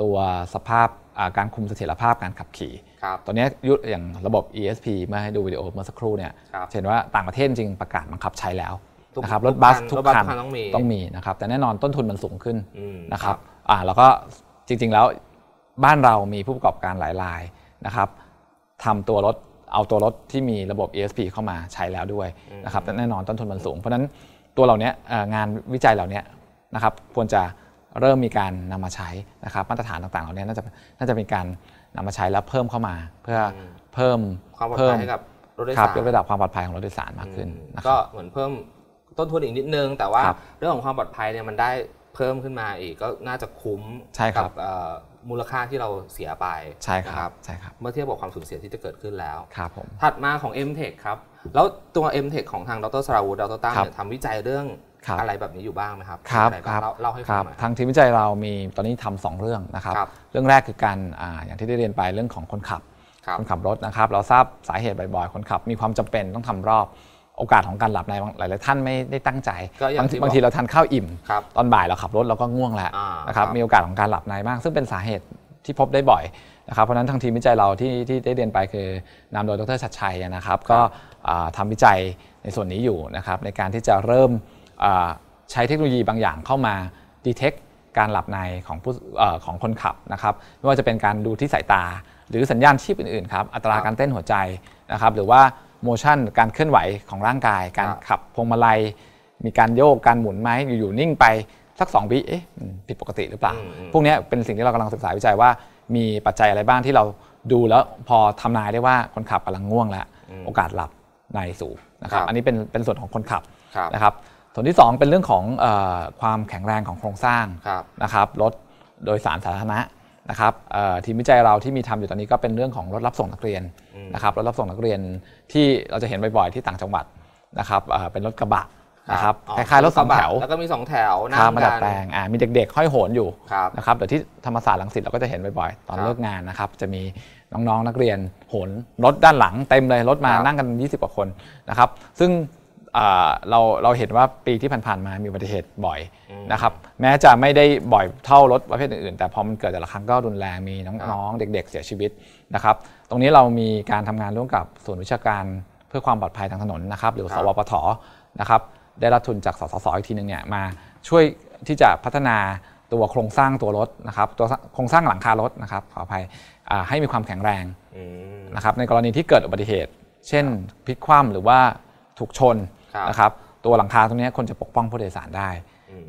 ตัวสภาพการคุมเสถียรภาพการขับขี่ตอนนี้ยุอย่างระบบ ESP เมื่อให้ดูวิดีโอ เมื่อสักครู่เนี่ยเห็นว่าต่างประเทศจริงประกาศบังคับใช้แล้วนะครับรถบัสทุกคันต้องมีนะครับ แต่แน่นอนต้นทุนมันสูงขึ้นนะครับอ่าแล้วก็จริง ๆ แล้วบ้านเรามีผู้ประกอบการหลายรายนะครับทำตัวรถเอาตัวรถที่มีระบบ ESP เข้ามาใช้แล้วด้วยนะครับแน่นอนต้นทุนมันสูง เพราะนั้นตัวเหล่านี้งานวิจัยเหล่านี้นะครับควรจะเริ่มมีการนำมาใช้นะครับ มาตรฐานต่างๆเหล่านี้น่าจะน่าจะเป็นการนำมาใช้ แล้วเพิ่มเข้ามาเพื่อเพิ่มความปลอดภัยให้กับรถโดยสารรยกระดับความปลอดภัยของรถโดยสารมากขึ้นก็เหมือนเพิ่มต้นทุนอีกนิดนึง แต่ว่าเรื่องของความปลอดภัยเนี่ยมันได้เพิ่มขึ้นมาอีกก็น่าจะคุ้มกับมูลค่าที่เราเสียไป ใช่ครับใช่ครับเมื่อเทียบกับความสูญเสียที่จะเกิดขึ้นแล้วครับผมถัดมาของ m t e c h ครับ แล้วตัว m t e c h ของทางดรสราวุฒิดรตั้งเนี่ยทำวิจัยเรื่องอะไรแบบนี้อยู่บ้างไหมครับครับครับเล่าให้ฟังทางทีมวิจัยเรามีตอนนี้ทำสองเรื่องนะครับ เรื่องแรกคือการออย่างที่ได้เรียนไปเรื่องของคนขับ คนขับรถนะครับเราทราบสาเหตุบ่อย ๆ คนขับมีความจำเป็นต้องทำรอบโอกาสของการหลับในหลายๆท่านไม่ได้ตั้งใจบางทีบางทีเราทานข้าวอิ่มตอนบ่ายเราขับรถเราก็ง่วงแล้วนะครับมีโอกาสของการหลับในมากซึ่งเป็นสาเหตุที่พบได้บ่อยนะครับเพราะฉะนั้นทางทีมวิจัยเราที่ที่ได้เรียนไปคือนำโดยดรชัดชัยนะครับ ก็ทำทำวิจัยในส่วนนี้อยู่นะครับในการที่จะเริ่มใช้เทคโนโลยีบางอย่างเข้ามาดีเทคการหลับในของผู้ของคนขับนะครับ ไม่ว่าจะเป็นการดูที่สายตา หรือสัญญาณชีพอื่นๆครับอัตราการเต้นหัวใจนะครับหรือว่าโมชั่นการเคลื่อนไหวของร่างกายการขับพวงมาลัย มีการโยกการหมุนไหมอยู่ๆนิ่งไปสักสองวิเอ๊ะผิดปกติหรือเปล่าพวกนี้เป็นสิ่งที่เรากำลังศึกษาวิจัยว่า มีปัจจัยอะไรบ้างที่เราดูแล้วพอทำนายได้ว่าคนขับกำลังง่วงแล้วโอกาสหลับในสูงนะครับอันนี้เป็นเป็นส่วนของคนขับนะครับ ส่วนที่ 2 เป็นเรื่องของอความแข็งแรงของโครงสร้างนะครับรถโดยสารสาธารณะะครับทีมวิจัยเราที่มีทำอยู่ตอนนี้ก็เป็นเรื่องของรถรับส่งนักเรียนนะครับรถรับส่งนักเรียนที่เราจะเห็นบ่อยๆที่ต่างจังหวัดนะครับเป็นรถกระบะนะครับคล้ายๆรถสองแถวแล้วก็มีสองแถวนะมาดัดแปลงมีเด็กๆห้อยโหนอยู่นะครับเดี๋ยวที่ธรรมศาสตร์ลังสิตเราก็จะเห็นบ่อยๆ ตอนเลิกงานนะครับ จะมีน้องๆนักเรียนโหนรถด้านหลัง เต็มเลยรถมานั่งกัน20กว่าคนนะครับซึ่งเราเราเห็นว่าปีที่ผ่านๆมามีอุบัติเหตุบ่อยนะครับ แม้จะไม่ได้บ่อยเท่ารถประเภทอื่นๆแต่พอมันเกิดแต่ละครั้งก็รุนแรงมีน้องๆเด็กๆเสียชีวิตนะครับ ตรงนี้เรามีการทำงานร่วมกับศูนย์วิชาการเพื่อความปลอดภัยทางถนนนะครับหรือสวปทนะครับ ได้รับทุนจากสสสอีกทีหนึ่งเนี่ยมา ช่วยที่จะพัฒนาตัวโครงสร้างตัวรถนะครับตัวโครงสร้างหลังคารถนะครับขออภัยให้มีความแข็งแรงนะครับในกรณีที่เกิดอุบัติเหตุ เช่นพลิกคว่ำหรือว่าถูกชนนะครับตัวหลังคาตรงนี้คนจะปกป้องผู้โดยสารได้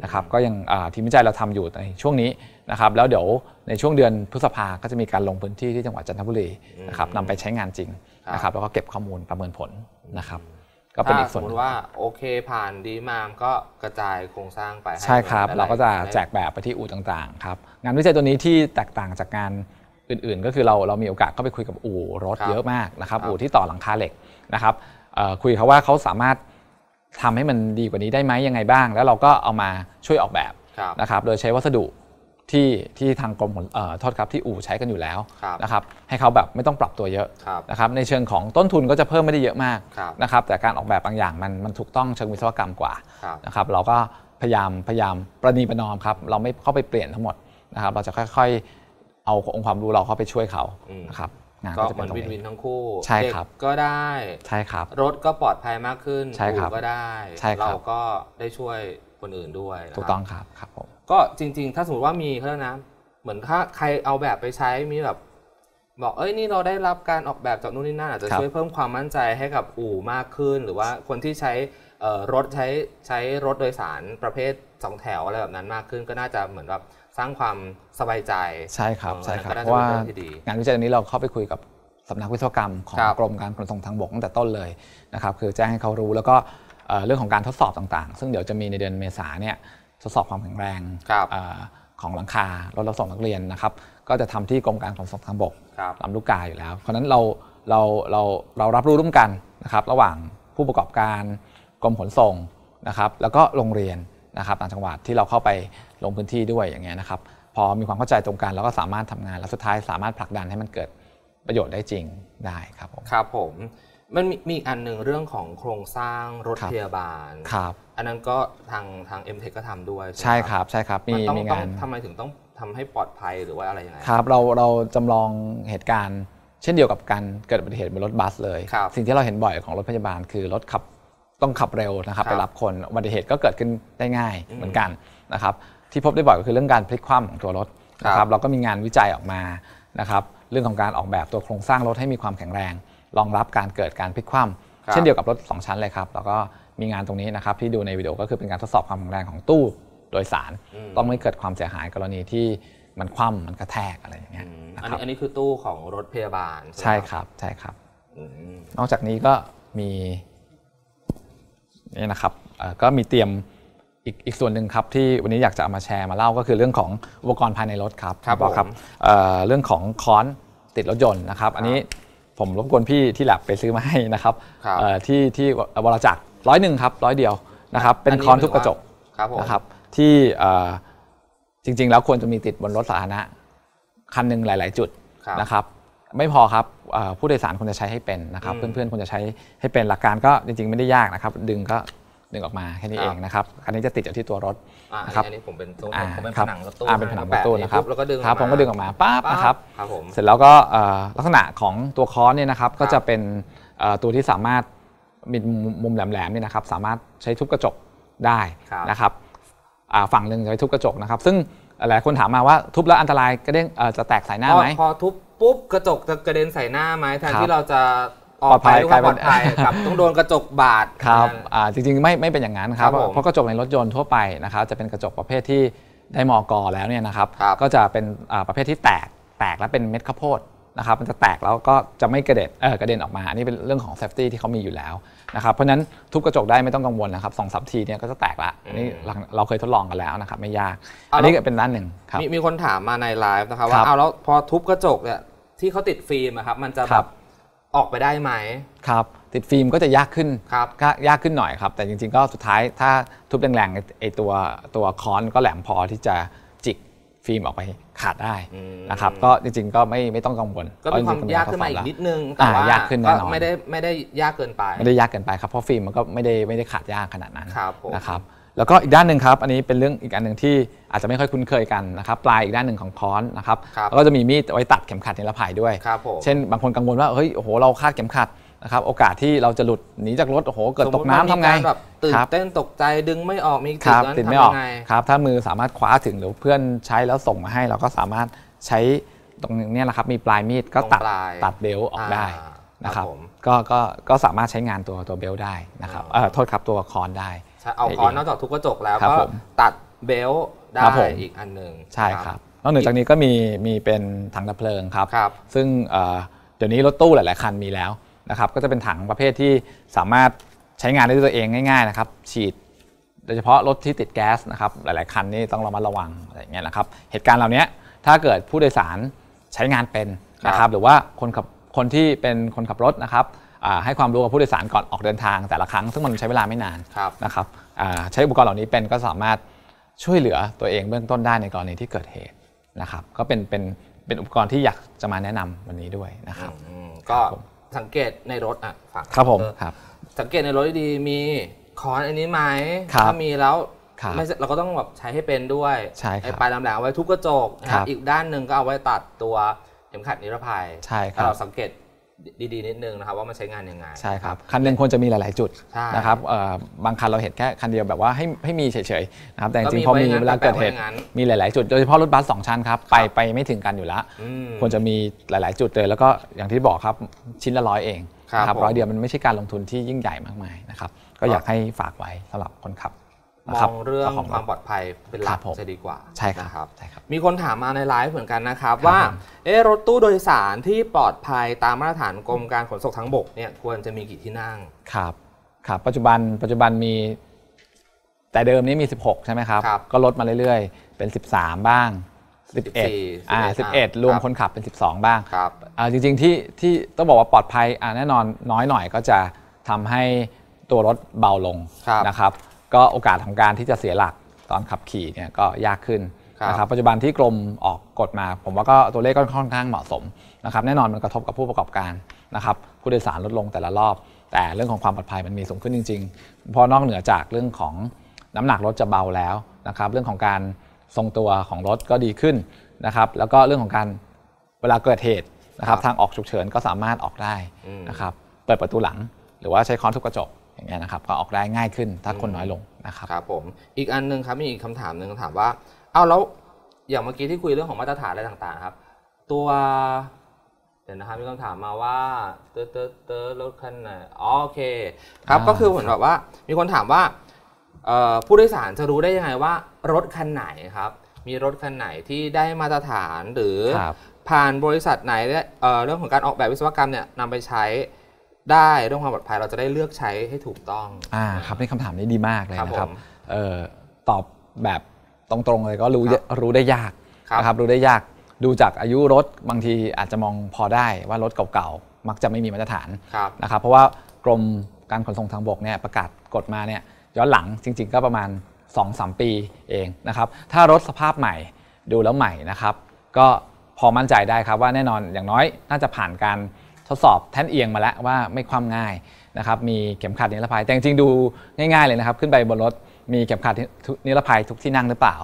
นะครับก็ยังทีมวิจัยเราทำอยู่ในช่วงนี้นะครับแล้วเดี๋ยวในช่วงเดือนพฤษภาก็จะมีการลงพื้นที่ที่จังหวัดจันทบุรีนะครับนำไปใช้งานจริงนะครับ แล้วก็เก็บข้อมูลประเมินผลนะครับ ก็เป็นอีกส่วนสมมติว่าโอเคผ่านดีมามก็กระจายโครงสร้างไปใช่ครับเราก็จะแจกแบบไปที่อู่ต่างๆครับงานวิจัยตัวนี้ที่แตกต่างจากงานอื่นๆ ก็คือเราเรามีโอกาสเข้าไปคุยกับอู่รถเยอะมากนะครับอู่ที่ต่อหลังคาเหล็กนะครับคุยเขาว่าเขาสามารถทำให้มันดีกว่านี้ได้ไหมยังไงบ้าง แล้วเราก็เอามาช่วยออกแบบนะครับ โดยใช้วัสดุที่ที่ทางกรมออทอดครับที่อู่ใช้กันอยู่แล้วนะครับ ให้เขาแบบไม่ต้องปรับตัวเยอะนะครับ ในเชิงของต้นทุนก็จะเพิ่มไม่ได้เยอะมากนะครับ แต่การออกแบบบางอย่างมันมันถูกต้องเชิงวิศวกรรมกว่านะครับ เราก็พยายามพยายามประนีประนอมครับ เราไม่เข้าไปเปลี่ยนทั้งหมดนะครับ เราจะค่อย ๆ เอาองค์ความรู้เราเข้าไปช่วยเขานะครับงานก็จะเป็นวินวินทั้งคู่ใช่เด็กครับก็ได้ใช่ครับ รถก็ปลอดภัยมากขึ้นใช่ครับอูก็ได้ใช่ครับเราก็ได้ช่วยคนอื่นด้วยถูกต้องครับครับผม ก็จริง ๆ ถ้าสมมติว่ามีเขาเรียกนะ เหมือนถ้าใครเอาแบบไปใช้มีแบบบอกเอ้ยนี่เราได้รับการออกแบบจากนู่นนี่นั่นอาจจะช่วยเพิ่มความมั่นใจให้กับอู่มากขึ้น หรือว่าคนที่ใช้รถใช้ใช้รถโดยสารประเภทสองแถวอะไรแบบนั้นมากขึ้นก็น่าจะเหมือนแบบสร้างความสบายใจใช่ครับใช่ครับเพราะว่างานวิจัยนี้เราเข้าไปคุยกับสำนักวิศวกรรมของกรมการขนส่งทางบกตั้งแต่ต้นเลยนะครับ คือแจ้งให้เขารู้แล้วก็เรื่องของการทดสอบต่างๆ ซึ่งเดี๋ยวจะมีในเดือนเมษาเนี่ยทดสอบความแข็งแรงของหลังคารถรับส่งนักเรียนนะครับก็จะทำที่กรมการขนส่งทางบกลำลูกกาอยู่แล้วเพราะนั้นเราเราเราเรารับรู้ร่วมกันนะครับระหว่างผู้ประกอบการกรมขนส่งนะครับแล้วก็โรงเรียนนะครับต่างจังหวัดที่เราเข้าไปลงพื้นที่ด้วยอย่างเงี้ยนะครับพอมีความเข้าใจตรงกันเราก็สามารถทำงาน แล้วสุดท้ายสามารถผลักดันให้มันเกิดประโยชน์ได้จริงได้ครับผมครับผมมันมีมอันหนึ่งเรื่องของโครงสร้างรถพยาบาลครับอันนั้นก็ทางทางเอ็มเทคก็ทำด้วยใช่ครับใช่ครับมีมีงานทำไมถึงต้องทำให้ปลอดภัยหรือว่าอะไรยังไงครับเราเราจำลองเหตุการณ์ เช่นเดียวกับการเกิดอุบัติเหตุบนรถบัสเลย สิ่งที่เราเห็นบ่อยของรถพยาบาลคือรถขับต้องขับเร็วนะครับไปรับคนอุบัติเหตุก็เกิดขึ้นได้ง่ายเหมือนกันนะครับ ที่พบได้บ่อยก็คือเรื่องการพลิกคว่ำของตัวรถนะครับเราก็มีงานวิจัยออกมานะครับ เรื่องของการออกแบบตัวโครงสร้างรถให้มีความแข็งแรงรองรับการเกิดการพลิกคว่ำเช่นเดียวกับรถ 2 ชั้นเลยครับ แล้วก็มีงานตรงนี้นะครับที่ดูในวิดีโอก็คือเป็นการทดสอบความแข็งแรงของตู้ โดยสาร ต้องไม่เกิดความเสียหายกรณีที่มันคว่ำมันกระแทกอะไรอย่างเงี้ยอันนี้อันนี้คือตู้ของรถพยาบาลใช่ครับใช่ครับนอกจากนี้ก็มีนี่นะครับก็มีเตรียมอีกอีกส่วนหนึ่งครับ ที่วันนี้อยากจะเอามาแชร์มาเล่าก็คือเรื่องของอุปกรณ์ภายในรถครับครับอครับเรื่องของค้อนติดรถยนต์นะครับ อันนี้ผมรบกวนพี่ที่หลับไปซื้อมาให้นะครับที่ที่วรจักรร้อยหนึ่งครับร้อยเดียวนะครับเป็นค้อนทุบกระจกนะครับที่จริงๆแล้วควรจะมีติดบนรถสาธารณะคันหนึ่งหลาย ๆ จุดนะครับไม่พอครับผู้โดยสารควรจะใช้ให้เป็นนะครับเพื่อนๆควรจะใช้ให้เป็นหลักการก็จริง ๆ ไม่ได้ยากนะครับ ดึงก็ดึงออกมาแค่นี้เองนะครับอันนี้จะติดอยู่ที่ตัวรถนะครับอันนี้ผมเป็นตัวผมเป็นผนังรถตู้เป็นผนังรถตู้นะครับแล้วก็ดึงครับผมก็ดึงออกมาปั๊บนะครับเสร็จแล้วก็ลักษณะของตัวคอนเนี่ยนะครับก็จะเป็นตัวที่สามารถมีมุมแหลมๆนี่นะครับสามารถใช้ทุบกระจกได้นะครับฝั่งหนึ่งใช้ทุบกระจกนะครับซึ่งหลายคนถามมาว่าทุบแล้วอันตรายกระเด้งจะแตกสายหน้าไหมพอทุบปุ๊บกระจกจะกระเด็นใส่หน้าไหมแทนที่เราจะออกไปด้วยาปลอดภัยครับต้องโดนกระจกบาดครับจริงๆไม่ไม่เป็นอย่างนั้นครับเพราะกระจกในรถยนต์ทั่วไปนะครับจะเป็นกระจกประเภทที่ได้มอกอแล้วเนี่ยนะครับก็จะเป็นประเภทที่แตกแตกแล้วเป็นเม็ดข้าวโพดนะครับมันจะแตกแล้วก็จะไม่กระเด็นกระเด็นออกมาอันนี้เป็นเรื่องของเซฟตี้ที่เขามีอยู่แล้วนะครับเพราะนั้นทุบกระจกได้ไม่ต้องกังวลนะครับสองสามทีเนี่ยก็จะแตกละอันนี้เราเคยทดลองกันแล้วนะครับไม่ยากอันนี้เป็นด้านหนึ่งครับมีคนถามมาในไลฟ์นะครับว่าเอาแล้วพอทุบกระจกเนี่ยที่เขาติดฟิล์มอะครับมันจะแบบออกไปได้ไหมครับ ติดฟิล์มก็จะยากขึ้นครับก็ยากขึ้นหน่อยครับ แต่จริง ๆก็สุดท้ายถ้าทุบแรงๆไอตัวตัวคอนก็แหลมพอที่จะจิกฟิล์มออกไปขาดได้นะครับ ก็จริง ๆ ก็ไม่ไม่ต้องกังวลก็มีความยากขึ้นมาอีกนิดนึง แต่ว่ายากขึ้นแน่นอนไม่ได้ไม่ได้ยากเกินไป ไม่ได้ยากเกินไปครับเพราะฟิล์มมันก็ไม่ได้ไม่ได้ขาดยากขนาดนั้นนะครับแล้วก็อีกด้านหนึ่งครับ อันนี้เป็นเรื่องอีกอันหนึ่งที่อาจจะไม่ค่อยคุ้นเคยกันนะครับ ปลายอีกด้านหนึ่งของค้อนนะครับรบแล้วก็จะมีมีดไว้ตัดเข็มขัดนิรภัยด้วย เช่นบางคนกังวลว่าเฮ้ยโอ้โหเราคาดเข็มขัดนะครับโอกาสที่เราจะหลุดหนีจากรถโอ้โหเกิดตกน้ำทำไงาาแบบตื่นเต้นตกใจดึงไม่ออกมีคติดติดไม่ออกครับ ถ้ามือสามารถคว้าถึงหรือเพื่อนใช้แล้วส่งมาให้ เราก็สามารถใช้ตรงนี้แหละครับมีปลายมีดก็ตัดตัดเบล์ออกได้นะครับก็ก็ก็สามารถใช้งานตัวตัวเบล์ได้นะครับเออโทษครับตัวคอนได้เอาค้อนนอกจากทุบกระจกแล้วก็ตัดเบลได้อีกอันหนึ่งใช่ครับนอกจากนี้ก็มีมีเป็นถังดับเพลิงครับ ซึ่งเดี๋ยวนี้รถตู้หลายๆคันมีแล้วนะครับ ก็จะเป็นถังประเภทที่สามารถใช้งานได้ด้วยตัวเองง่ายๆนะครับฉีด โดยเฉพาะรถที่ติดแก๊สนะครับหลาย ๆคันนี่ต้องระมัดระวังอะไรเงี้ยนะครับ เหตุการณ์เหล่านี้ถ้าเกิดผู้โดยสารใช้งานเป็นนะครับ หรือว่าคนขับคนที่เป็นคนขับรถนะครับให้ความรู้กับผู้โดยสารก่อนออกเดินทางแต่ละครั้ง ซึ่งมันใช้เวลาไม่นานนะครับใช้อุปกรณ์เหล่านี้เป็นก็สามารถช่วยเหลือตัวเองเบื้องต้นได้ในกรณีที่เกิดเหตุนะครับก็เป็นเป็นเป็นอุปกรณ์ที่อยากจะมาแนะนำวันนี้ด้วยนะครับก็สังเกตในรถอ่ะฝากครับผมครับสังเกตในรถดีมีคอนอันนี้ไหมถ้ามีแล้วไม่เราก็ต้องแบบใช้ให้เป็นด้วยใช่ครับปลายลำแหลมไว้ทุกกระจกอีกด้านหนึ่งก็เอาไว้ตัดตัวเข็มขัดนิรภัยรับเราสังเกตดี ๆ นิดนึงนะครับว่ามันใช้งานยังไง ใช่ครับ คันหนึ่งควรจะมีหลายๆ จุดนะครับบางคันเราเห็นแค่คันเดียวแบบว่าให้ให้มี เฉยๆนะครับ แต่จริงๆพอมีเวลาเกิดเหตุมีหลายๆ จุดโดยเฉพาะรถบัสสองชั้นครับไปไปไม่ถึงกันอยู่แล้วควรจะมีหลายๆ จุดเลยแล้วก็อย่างที่บอกครับชิ้นละร้อยเองครับร้อยเดียวมันไม่ใช่การลงทุนที่ยิ่งใหญ่มากมายนะครับก็อยากให้ฝากไว้สำหรับคนขับมองเรื่องความปลอดภัยเป็นหลักจะดีกว่า ใช่ครับ มีคนถามมาในไลฟ์เหมือนกันนะครับว่าเอรถตู้โดยสารที่ปลอดภัยตามมาตรฐานกรมการขนส่งทางบกเนี่ยควรจะมีกี่ที่นั่งครับ ครับปัจจุบันปัจจุบันมีแต่เดิมนี้มี 16 ใช่ไหมครับ ก็ลดมาเรื่อยๆ เป็น 13 บ้าง 11 อ่า 11 รวมคนขับเป็น 12 บ้างครับจริงๆที่ที่ต้องบอกว่าปลอดภัยแน่นอนน้อยหน่อย ก็จะทำให้ตัวรถเบาลงนะครับก็โอกาสของการที่จะเสียหลักตอนขับขี่เนี่ยก็ยากขึ้นนะครับปัจจุบันที่กรมออกกฎมา ผมว่าก็ตัวเลขก็ค่อนข้างเหมาะสมนะครับ แน่นอนมันกระทบกับผู้ประกอบการนะครับผู้โดยสารลดลงแต่ละรอบ แต่เรื่องของความปลอดภัยมันมีสูงขึ้นจริงๆพอนอกเหนือจากเรื่องของน้ำหนักรถจะเบาแล้วนะครับเรื่องของการทรงตัวของรถก็ดีขึ้นนะครับแล้วก็เรื่องของการเวลาเกิดเหตุนะครับทางออกฉุกเฉินก็สามารถออกได้นะครับเปิดประตูหลังหรือว่าใช้ค้อนทุบกระจกอย่างเงี้ยนะครับก็ออกได้ง่ายขึ้นถ้าคนน้อยลงนะครับครับผม อีกอันนึงครับ มีอีกคำถามหนึ่งถามว่าเอาแล้ว อย่างเมื่อกี้ที่คุยเรื่องของมาตรฐานอะไรต่างๆครับตัวเดี๋ยวนะครับมีคำถามมาว่าเตอเตอเตอรถคันไหนอ๋อโอเคครับก็คือเหมือนแบบว่ามีคนถามว่าผู้โดยสารจะรู้ได้ยังไงว่า รถคันไหนครับมีรถคันไหนที่ได้มาตรฐานหรือผ่านบริษัทไหนเรื่องของการออกแบบวิศวกรรมเนี่ยนำไปใช้ได้เรื่องความปลอดภัยเราจะได้เลือกใช้ให้ถูกต้อง อ่าครับนี่คำถามนี้ดีมากเลยนะครับเอ่อตอบแบบตรงๆ เลยก็รู้รู้ได้ยากนะครับรู้ได้ยาก ดูจากอายุรถบางทีอาจจะมองพอได้ว่ารถเก่าๆ มักจะไม่มีมาตรฐานนะครับเพราะว่ากรมการขนส่งทางบกเนี่ยประกาศกฎมาเนี่ยย้อนหลังจริงๆ ก็ประมาณ 2-3 ปีเองนะครับถ้ารถสภาพใหม่ดูแล้วใหม่นะครับ ก็พอมั่นใจได้ครับว่าแน่นอนอย่างน้อย น่าจะผ่านการทดสอบแท่นเอียงมาแล้วว่าไม่ความง่ายนะครับ มีเข็มขัดนิรภัย แต่จริงดูง่ายๆเลยนะครับ ขึ้นไปบนรถ มีเข็มขัดนิรภัยทุกที่นั่งหรือเปล่า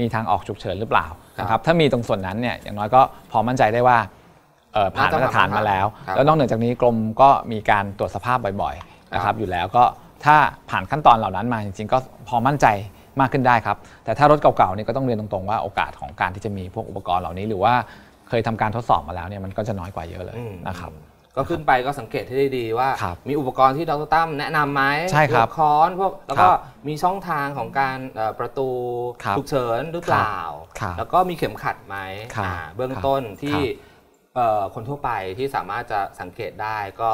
มีทางออกฉุกเฉินหรือเปล่านะครับ ถ้ามีตรงส่วนนั้นเนี่ยอย่างน้อยก็พอมั่นใจได้ว่าผ่านมาตรฐานมาแล้ว แล้วนอกเหนือจากนี้กรมก็มีการตรวจสภาพบ่อยๆนะครับอยู่แล้วก็ถ้าผ่านขั้นตอนเหล่านั้นมาจริงๆ ก็พอมั่นใจมากขึ้นได้ครับ แต่ถ้ารถเก่าๆนี่ก็ต้องเรียนตรงๆ ว่าโอกาสของการที่จะมีพวกอุปกรณ์เหล่านี้ หรือว่าเคยทำการทดสอบมาแล้วเนี่ยมันก็จะน้อยกว่าเยอะเลยนะครับก็ขึ้นไปก็สังเกตให้ดีว่ามีอุปกรณ์ที่ดรตั้มแนะนำไหมใช่ครับค้อนพวกแล้วก็มีช่องทางของการประตูฉุกเฉินหรือเปล่า แล้วก็มีเข็มขัดไหมเบื้องต้นที่คนทั่วไปที่สามารถจะสังเกตได้ก็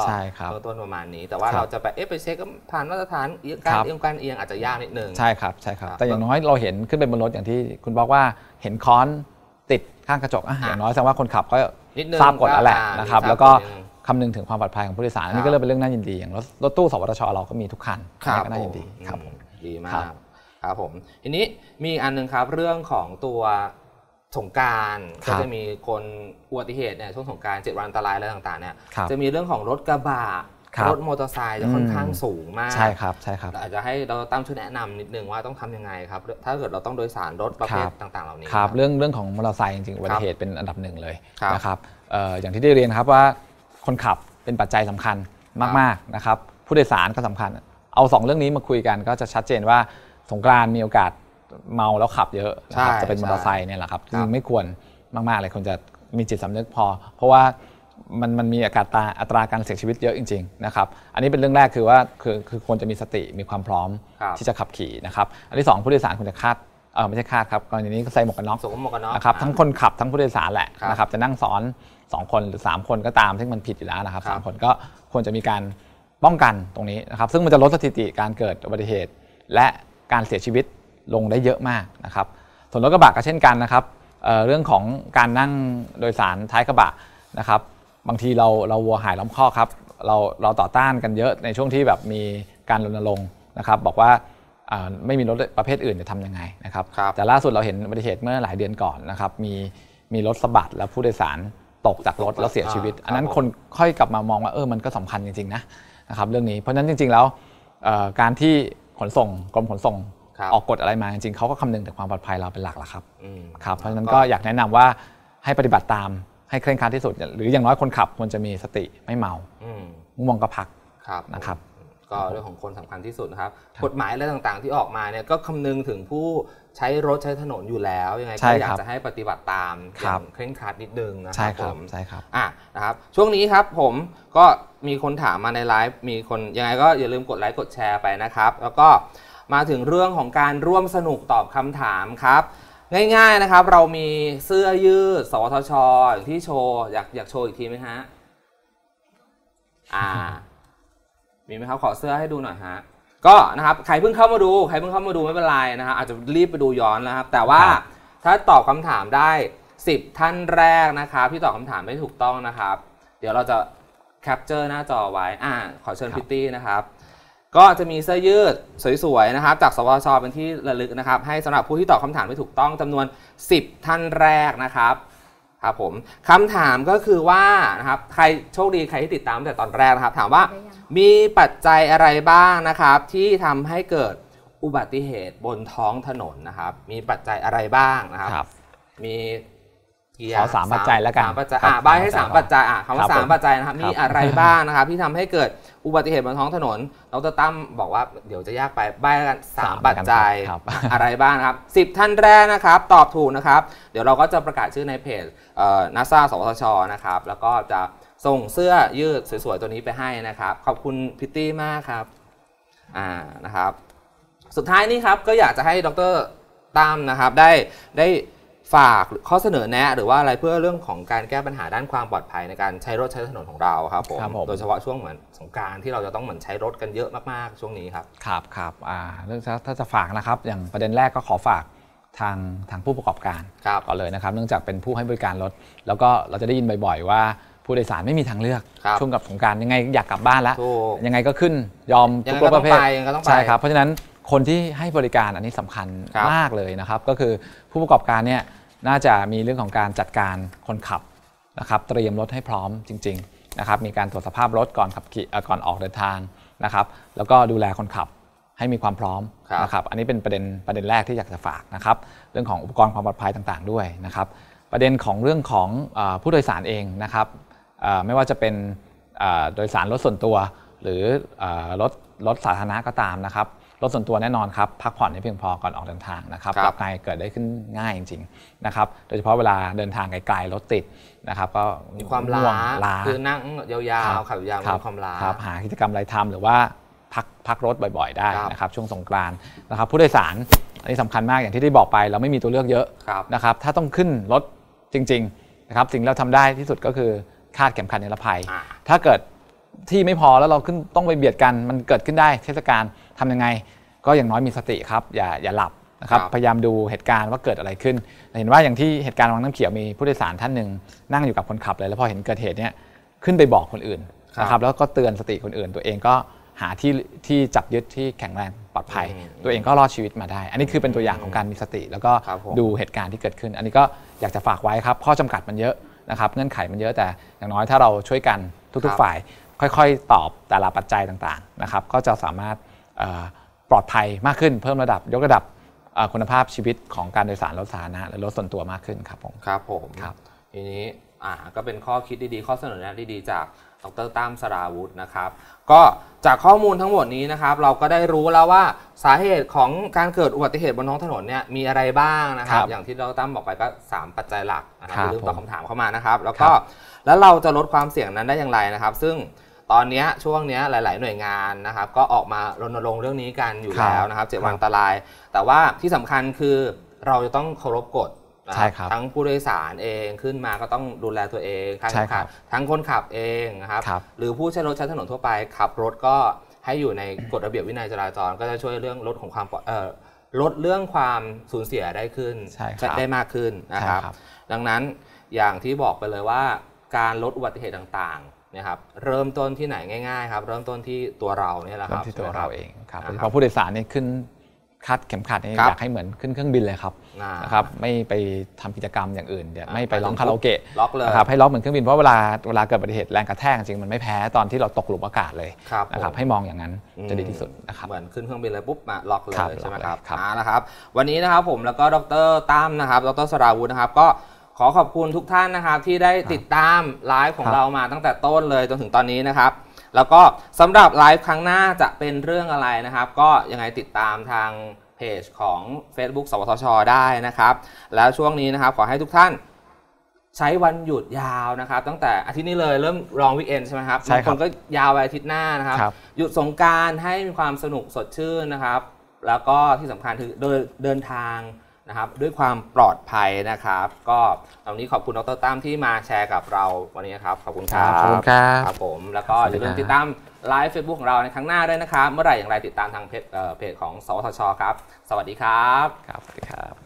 เบื้องต้นประมาณนี้ แต่ว่าเราจะไปเอ๊ะไปเช็คผ่านมาตรฐานเอียงการเอียงการเอียงอาจจะยากนิดนึงใช่ครับใช่ครับแต่อย่างน้อยเราเห็นขึ้นไปบนรถอย่างที่คุณบอกว่าเห็นค้อนติดข้างกระจกอย่างน้อยแสดงว่าคนขับก็ทราบกฎแล้วแหละนะครับแล้วก็คำนึงถึงความปลอดภัยของผู้โดยสารอันนี้ก็เริ่มเป็นเรื่องน่ายินดี อย่างรถรถตู้สวทชเราก็มีทุกคันก็น่ายินดีครับดีมากครับผมทีนี้มีอันนึงครับ เรื่องของตัวสงการก็จะมีคนอุบัติเหตุเนี่ยช่วงสงการเจ็ดวันอันตรายอะไรต่างๆเนี่ยจะมีเรื่องของรถกระบะรถมอเตอร์ไซค์จะค่อนข้างสูงมากใช่ครับใช่ครับอาจจะให้เราตั้งช่วยแนะนำนิดนึงว่าต้องทำยังไงครับถ้าเกิดเราต้องโดยสารรถประเภทต่างๆเหล่านี้ครับเรื่องเรื่องของมอเตอร์ไซค์จริงๆอุบัติเหตุเป็นอันดับหนึ่งเลยนะครับอย่างที่ได้เรียนครับว่าคนขับเป็นปัจจัยสำคัญมากๆนะครับ ผู้โดยสารก็สำคัญ เอา 2 เรื่องนี้มาคุยกันก็จะชัดเจนว่าสงกรานมีโอกาสเมาแล้วขับเยอะนะครับจะเป็นมอเตอร์ไซค์เนี่ยแหละครับซึ่งไม่ควรมากๆเลยคนจะมีจิตสำนึกพอ เพราะว่ามันมันมีอากาศตาอัตราการเสียชีวิตเยอะจริงๆนะครับอันนี้เป็นเรื่องแรกคือว่าคือคือควรจะมีสติมีความพร้อมที่จะขับขี่นะครับ อันที่ 2 ผู้โดยสารควรจะคาดเออไม่ใช่คาดครับกรณีนี้ก็ใส่หมวกกันน็อกสวมหมวกกันน็อกนะครับทั้งคนขับทั้งผู้โดยสารแหละนะครับจะนั่งซ้อน2 คนหรือ 3 คนก็ตามซึ่งมันผิดอยู่แล้วนะครับ3คนก็ควรจะมีการป้องกันตรงนี้นะครับ ซึ่งมันจะลดสถิติการเกิดอุบัติเหตุและการเสียชีวิตลงได้เยอะมากนะครับ ส่วนรถกระบะก็เช่นกันนะครับเเรื่องของการนั่งโดยสารท้ายกระบะนะครับ บางทีเราเราวัวหายล้อมข้อครับ เราเราต่อต้านกันเยอะในช่วงที่แบบมีการรณรงค์นะครับบอกว่าไม่มีรถประเภทอื่นจะทำยังไงนะครับรบแต่ล่าสุดเราเห็นอุบัติเหตุเมื่อหลายเดือนก่อนนะครับมีมีรถสะบัดและผู้โดยสารตกจากรถแล้วเสียชีวิต อันนั้นคนค่อยกลับมามองว่าเออมันก็สำคัญจริงๆนะนะครับเรื่องนี้เพราะฉะนั้นจริงๆแล้ว การที่ขนส่งกรมขนส่งออกกฎอะไรมาจริงๆ เขาก็คำนึงถึงความปลอดภัยเราเป็นหลักละครับครับ เพราะฉะนั้นก็อยากแนะนำว่าให้ปฏิบัติตามให้เคร่งครัดที่สุด หรืออย่างน้อยคนขับควรจะมีสติไม่เมาง่วงก็พักนะครับ ก็เรื่องของคนสำคัญที่สุดนะครับกฎหมายอะไรต่างๆที่ออกมาเนี่ยก็คำนึงถึงผู้ใช้รถใช้ถนนอยู่แล้วยังไงก็อยากจะให้ปฏิบัติตามอย่างเคร่งครัดนิดนึงนะครับผมใช่ครับอ่ะนะครับช่วงนี้ครับผมก็มีคนถามมาในไลฟ์มีคนยังไงก็อย่าลืมกดไลค์กดแชร์ไปนะครับแล้วก็มาถึงเรื่องของการร่วมสนุกตอบคำถามครับ ง่ายๆนะครับเรามีเสื้อยืดสวทชอย่างที่โชว์อยากอยากโชว์อีกทีไหมฮะอ่า มีไหมครับขอเสื้อให้ดูหน่อยฮะก็นะครับ ใครเพิ่งเข้ามาดู ใครเพิ่งเข้ามาดูไม่เป็นไรนะครับ อาจจะรีบไปดูย้อนนะครับ แต่ว่าถ้าตอบคำถามได้ 10 ท่านแรกนะครับที่ตอบคำถามไม่ถูกต้องนะครับ เดี๋ยวเราจะแคปเจอร์หน้าจอไว้อ่าขอเชิญพิตตี้นะครับ ก็จะมีเสื้อยืดสวยๆนะครับ จากสวชเป็นที่ระลึกนะครับ ให้สำหรับผู้ที่ตอบคำถามไม่ถูกต้องจำนวน 10 ท่านแรกนะครับ ครับผมคำถามก็คือว่านะครับ ใครโชคดีใครที่ติดตามตั้งแต่ตอนแรกนะครับ ถามว่ามีปัจจัยอะไรบ้างนะครับ ที่ทำให้เกิดอุบัติเหตุบนท้องถนนนะครับ มีปัจจัยอะไรบ้างนะครับรบมีกียร์ขอสามปัจจัยแล้วกันสามปัจจัยอ่ะบใบให้สามปัจจัยอ่ะคำว่าสามปัจจัยนะครับมีอะไรบ้างนะครับ ที่ทำให้เกิดอุบัติเหตุบนท้องถนนเรตั้มบอกว่าเดี๋ยวจะยากไปใบกันสามปัจจัยอะไรบ้างครับสิบท่านแรกนะครับ ตอบถูกนะครับ เดี๋ยวเราก็จะประกาศชื่อในเพจนาซาสวทชนะครับ แล้วก็จะส่งเสื้อยืดสวยๆตัวนี้ไปให้นะครับ ขอบคุณพิตตี้มากครับอ่านะครับ สุดท้ายนี้ครับ ก็อยากจะให้ดรตามนะครับ ได้ได้ฝากข้อเสนอแนะหรือว่าอะไรเพื่อเรื่องของการแก้ปัญหาด้านความปลอดภัยในการใช้รถใช้ถนนของเราครับผม โดยเฉพาะช่วงเหมือนสงการที่เราจะต้องเหมือนใช้รถกันเยอะมากๆ ช่วงนี้ครับ ครับครับเรื่องถ้าจะฝากนะครับอย่างประเด็นแรกก็ขอฝากทางทางผู้ประกอบการก่อนเลยนะครับ เนื่องจากเป็นผู้ให้บริการรถแล้วก็เราจะได้ยินบ่อย ๆว่าผู้โดยสารไม่มีทางเลือก ช่วงกับสงการยังไงอยากกลับบ้านแล้วยังไงก็ขึ้นยอมทุกประเภทยังไงก็ต้องไปใช่ครับเพราะฉะนั้นคนที่ให้บริการอันนี้สำคัญคมากเลยนะครับ ก็คือผู้ประกอบการเนี่ยน่าจะมีเรื่องของการจัดการคนขับนะครับ เตรียมรถให้พร้อมจริงๆนะครับมีการตรวจสภาพรถก่อนขับขี่ก่อนออกเดินทางนะครับ แล้วก็ดูแลคนขับให้มีความพร้อมนะครับอันนี้เป็นประเด็นประเด็นแรกที่อยากจะฝากนะครับ เรื่องของอุปกรณ์ความปลอดภัยต่างๆ ด้วยนะครับ ประเด็นของเรื่องของผู้โดยสารเองนะครับไม่ว่าจะเป็นโดยสารรถส่วนตัวหรือรถรถสาธารณะก็ตามนะครับรถส่วนตัวแน่นอนครับพักผ่อนให้เพียงพอก่อนออกเดินทางนะครับหลับในเกิดได้ขึ้นง่ายจริงๆนะครับโดยเฉพาะเวลาเดินทางไกลๆรถติดนะครับก็มีความล้าลาคือนั่งยาวๆขับยาวมีความล้าหากิจกรรมอะไรทำหรือว่าพักพักรถบ่อย ๆ ได้นะครับ ช่วงสงกรานต์นะครับ ผู้โดยสารอันนี้สำคัญมากอย่างที่ได้บอกไป เราไม่มีตัวเลือกเยอะนะครับ ถ้าต้องขึ้นรถจริงๆนะครับสิ่งเราทำได้ที่สุดก็คือคาดเข็มขัดนิรภัยถ้าเกิดที่ไม่พอแล้วเราขึ้นต้องไปเบียดกัน มันเกิดขึ้นได้ เทศกาลทํำยังไง ก็อย่างน้อยมีสติครับ อย่าอย่าหลับนะครับ พยายามดูเหตุการณ์ว่าเกิดอะไรขึ้น เห็นว่าอย่างที่เหตุการณ์วังน้ำเขียวมีผู้โดยสารท่านหนึ่งนั่งอยู่กับคนขับเลย แล้วพอเห็นเกิดเหตุเนี้ย ขึ้นไปบอกคนอื่นนะครับ แล้วก็เตือนสติคนอื่น ตัวเองก็หาที่ที่จับยึดที่แข็งแรงปลอดภัย ตัวเองก็รอดชีวิตมาได้ อันนี้คือเป็นตัวอย่างของการมีสติ แล้วก็ดูเหตุการณ์ที่เกิดขึ้น อันนี้ก็อยากจะฝากไว้ครับ ข้อจำกัดมันเยอะนะครับเงื่อนไขมันเยอะแต่ อย่างน้อยถ้าเราช่วยกันทุก ๆ ฝ่าย ค่อย ๆ ตอบแต่ละปัจจัยต่างๆนะครับ ก็จะสามารถปลอดภัยมากขึ้น เพิ่มระดับยกระดับคุณภาพชีวิตของการโดยสารรถสาธารณะและรถส่วนตัวมากขึ้นครับผม ครับผมครับทีนี้อ่าก็เป็นข้อคิดดีๆข้อเสนอแนะดีๆจากดรตั้มสราวุธนะครับก็จากข้อมูลทั้งหมดนี้นะครับเราก็ได้รู้แล้วว่าสาเหตุของการเกิดอุบัติเหตุบนท้องถนนเนี่ยมีอะไรบ้างนะครับรบอย่างที่ดรตั้มบอกไปก็3ปัจจัยหลักนะครับรบอย่าลืมตอบคำถามเข้ามานะครับ แล้วก็แล้วเราจะลดความเสี่ยงนั้นได้อย่างไรนะครับ ซึ่งตอนนี้ช่วงนี้หลาย ๆ หน่วยงานนะครับ ก็ออกมารณรงค์เรื่องนี้กันอยู่แล้วนะครับเจ็ดวันอันตราย แต่ว่าที่สำคัญคือเราจะต้องเคารพกฎใช่ครับทั้งผู้โดยสารเองขึ้นมาก็ต้องดูแลตัวเองใช่ครับ ทั้งคนขับเองนะครับ หรือผู้ใช้รถใช้ถนนทั่วไปขับรถก็ให้อยู่ในกฎระเบียบวินัยจราจรก็จะช่วยเรื่องลดของความเออลดเรื่องความสูญเสียได้ขึ้นได้มากขึ้นนะครับ ดังนั้นอย่างที่บอกไปเลยว่าการลดอุบัติเหตุต่างๆนะครับเริ่มต้นที่ไหนง่ายๆครับเริ่มต้นที่ตัวเราเนี่ยแหละครับที่ตัวเราเองครับเพพาะผู้โดยสารนี่ขึ้นคาดเข็มขัดนี่อยากให้เหมือนขึ้นเครื่องบินเลยครับนะครับไม่ไปทำกิจกรรมอย่างอื่นเดี๋ยวไม่ไปร้องคาราโอเกะล็อกเลยนะครับให้ล็อกเหมือนเครื่องบินเพราะเวลาเวลาเกิดอุบัติเหตุแรงกระแทกจริงมันไม่แพ้ตอนที่เราตกหลุมอากาศเลยนะครับให้มองอย่างนั้นจะดีที่สุดนะครับเหมือนขึ้นเครื่องบินเลยปุ๊บมาล็อกเลยใช่ไหมครับอ่านะครับ วันนี้นะครับผมแล้วก็ดรตั้มนะครับดรสราวุินะครับ ก็ขอขอบคุณทุกท่านนะครับที่ได้ติดตามไลฟ์ของเรามาตั้งแต่ต้นเลยจนถึงตอนนี้นะครับแล้วก็สำหรับไลฟ์ครั้งหน้าจะเป็นเรื่องอะไรนะครับ ก็ยังไงติดตามทางเพจของ Facebook สวทช ได้นะครับ แล้วช่วงนี้นะครับขอให้ทุกท่านใช้วันหยุดยาวนะครับ ตั้งแต่อาทิตย์นี้เลยเริ่มรองวิกเอนใช่ไหมครับบางคนก็ยาวไปอาทิตย์หน้านะครับ หยุดสงการให้มีความสนุกสดชื่นนะครับ แล้วก็ที่สำคัญคือเดินเดินทางนะครับ ด้วยความปลอดภัยนะครับ ก็วันนี้ขอบคุณดรตั้มที่มาแชร์กับเราวันนี้ครับขอบคุณครับขอบคุณครับครับผม แล้วก็อย่าลืมติดตามไลฟ์เฟซบุ๊กของเราในครั้งหน้าด้วยนะครับ เมื่อไหร่อย่างไรติดตามทางเพจของสวทชครับ สวัสดีครับ ครับสวัสดีครับ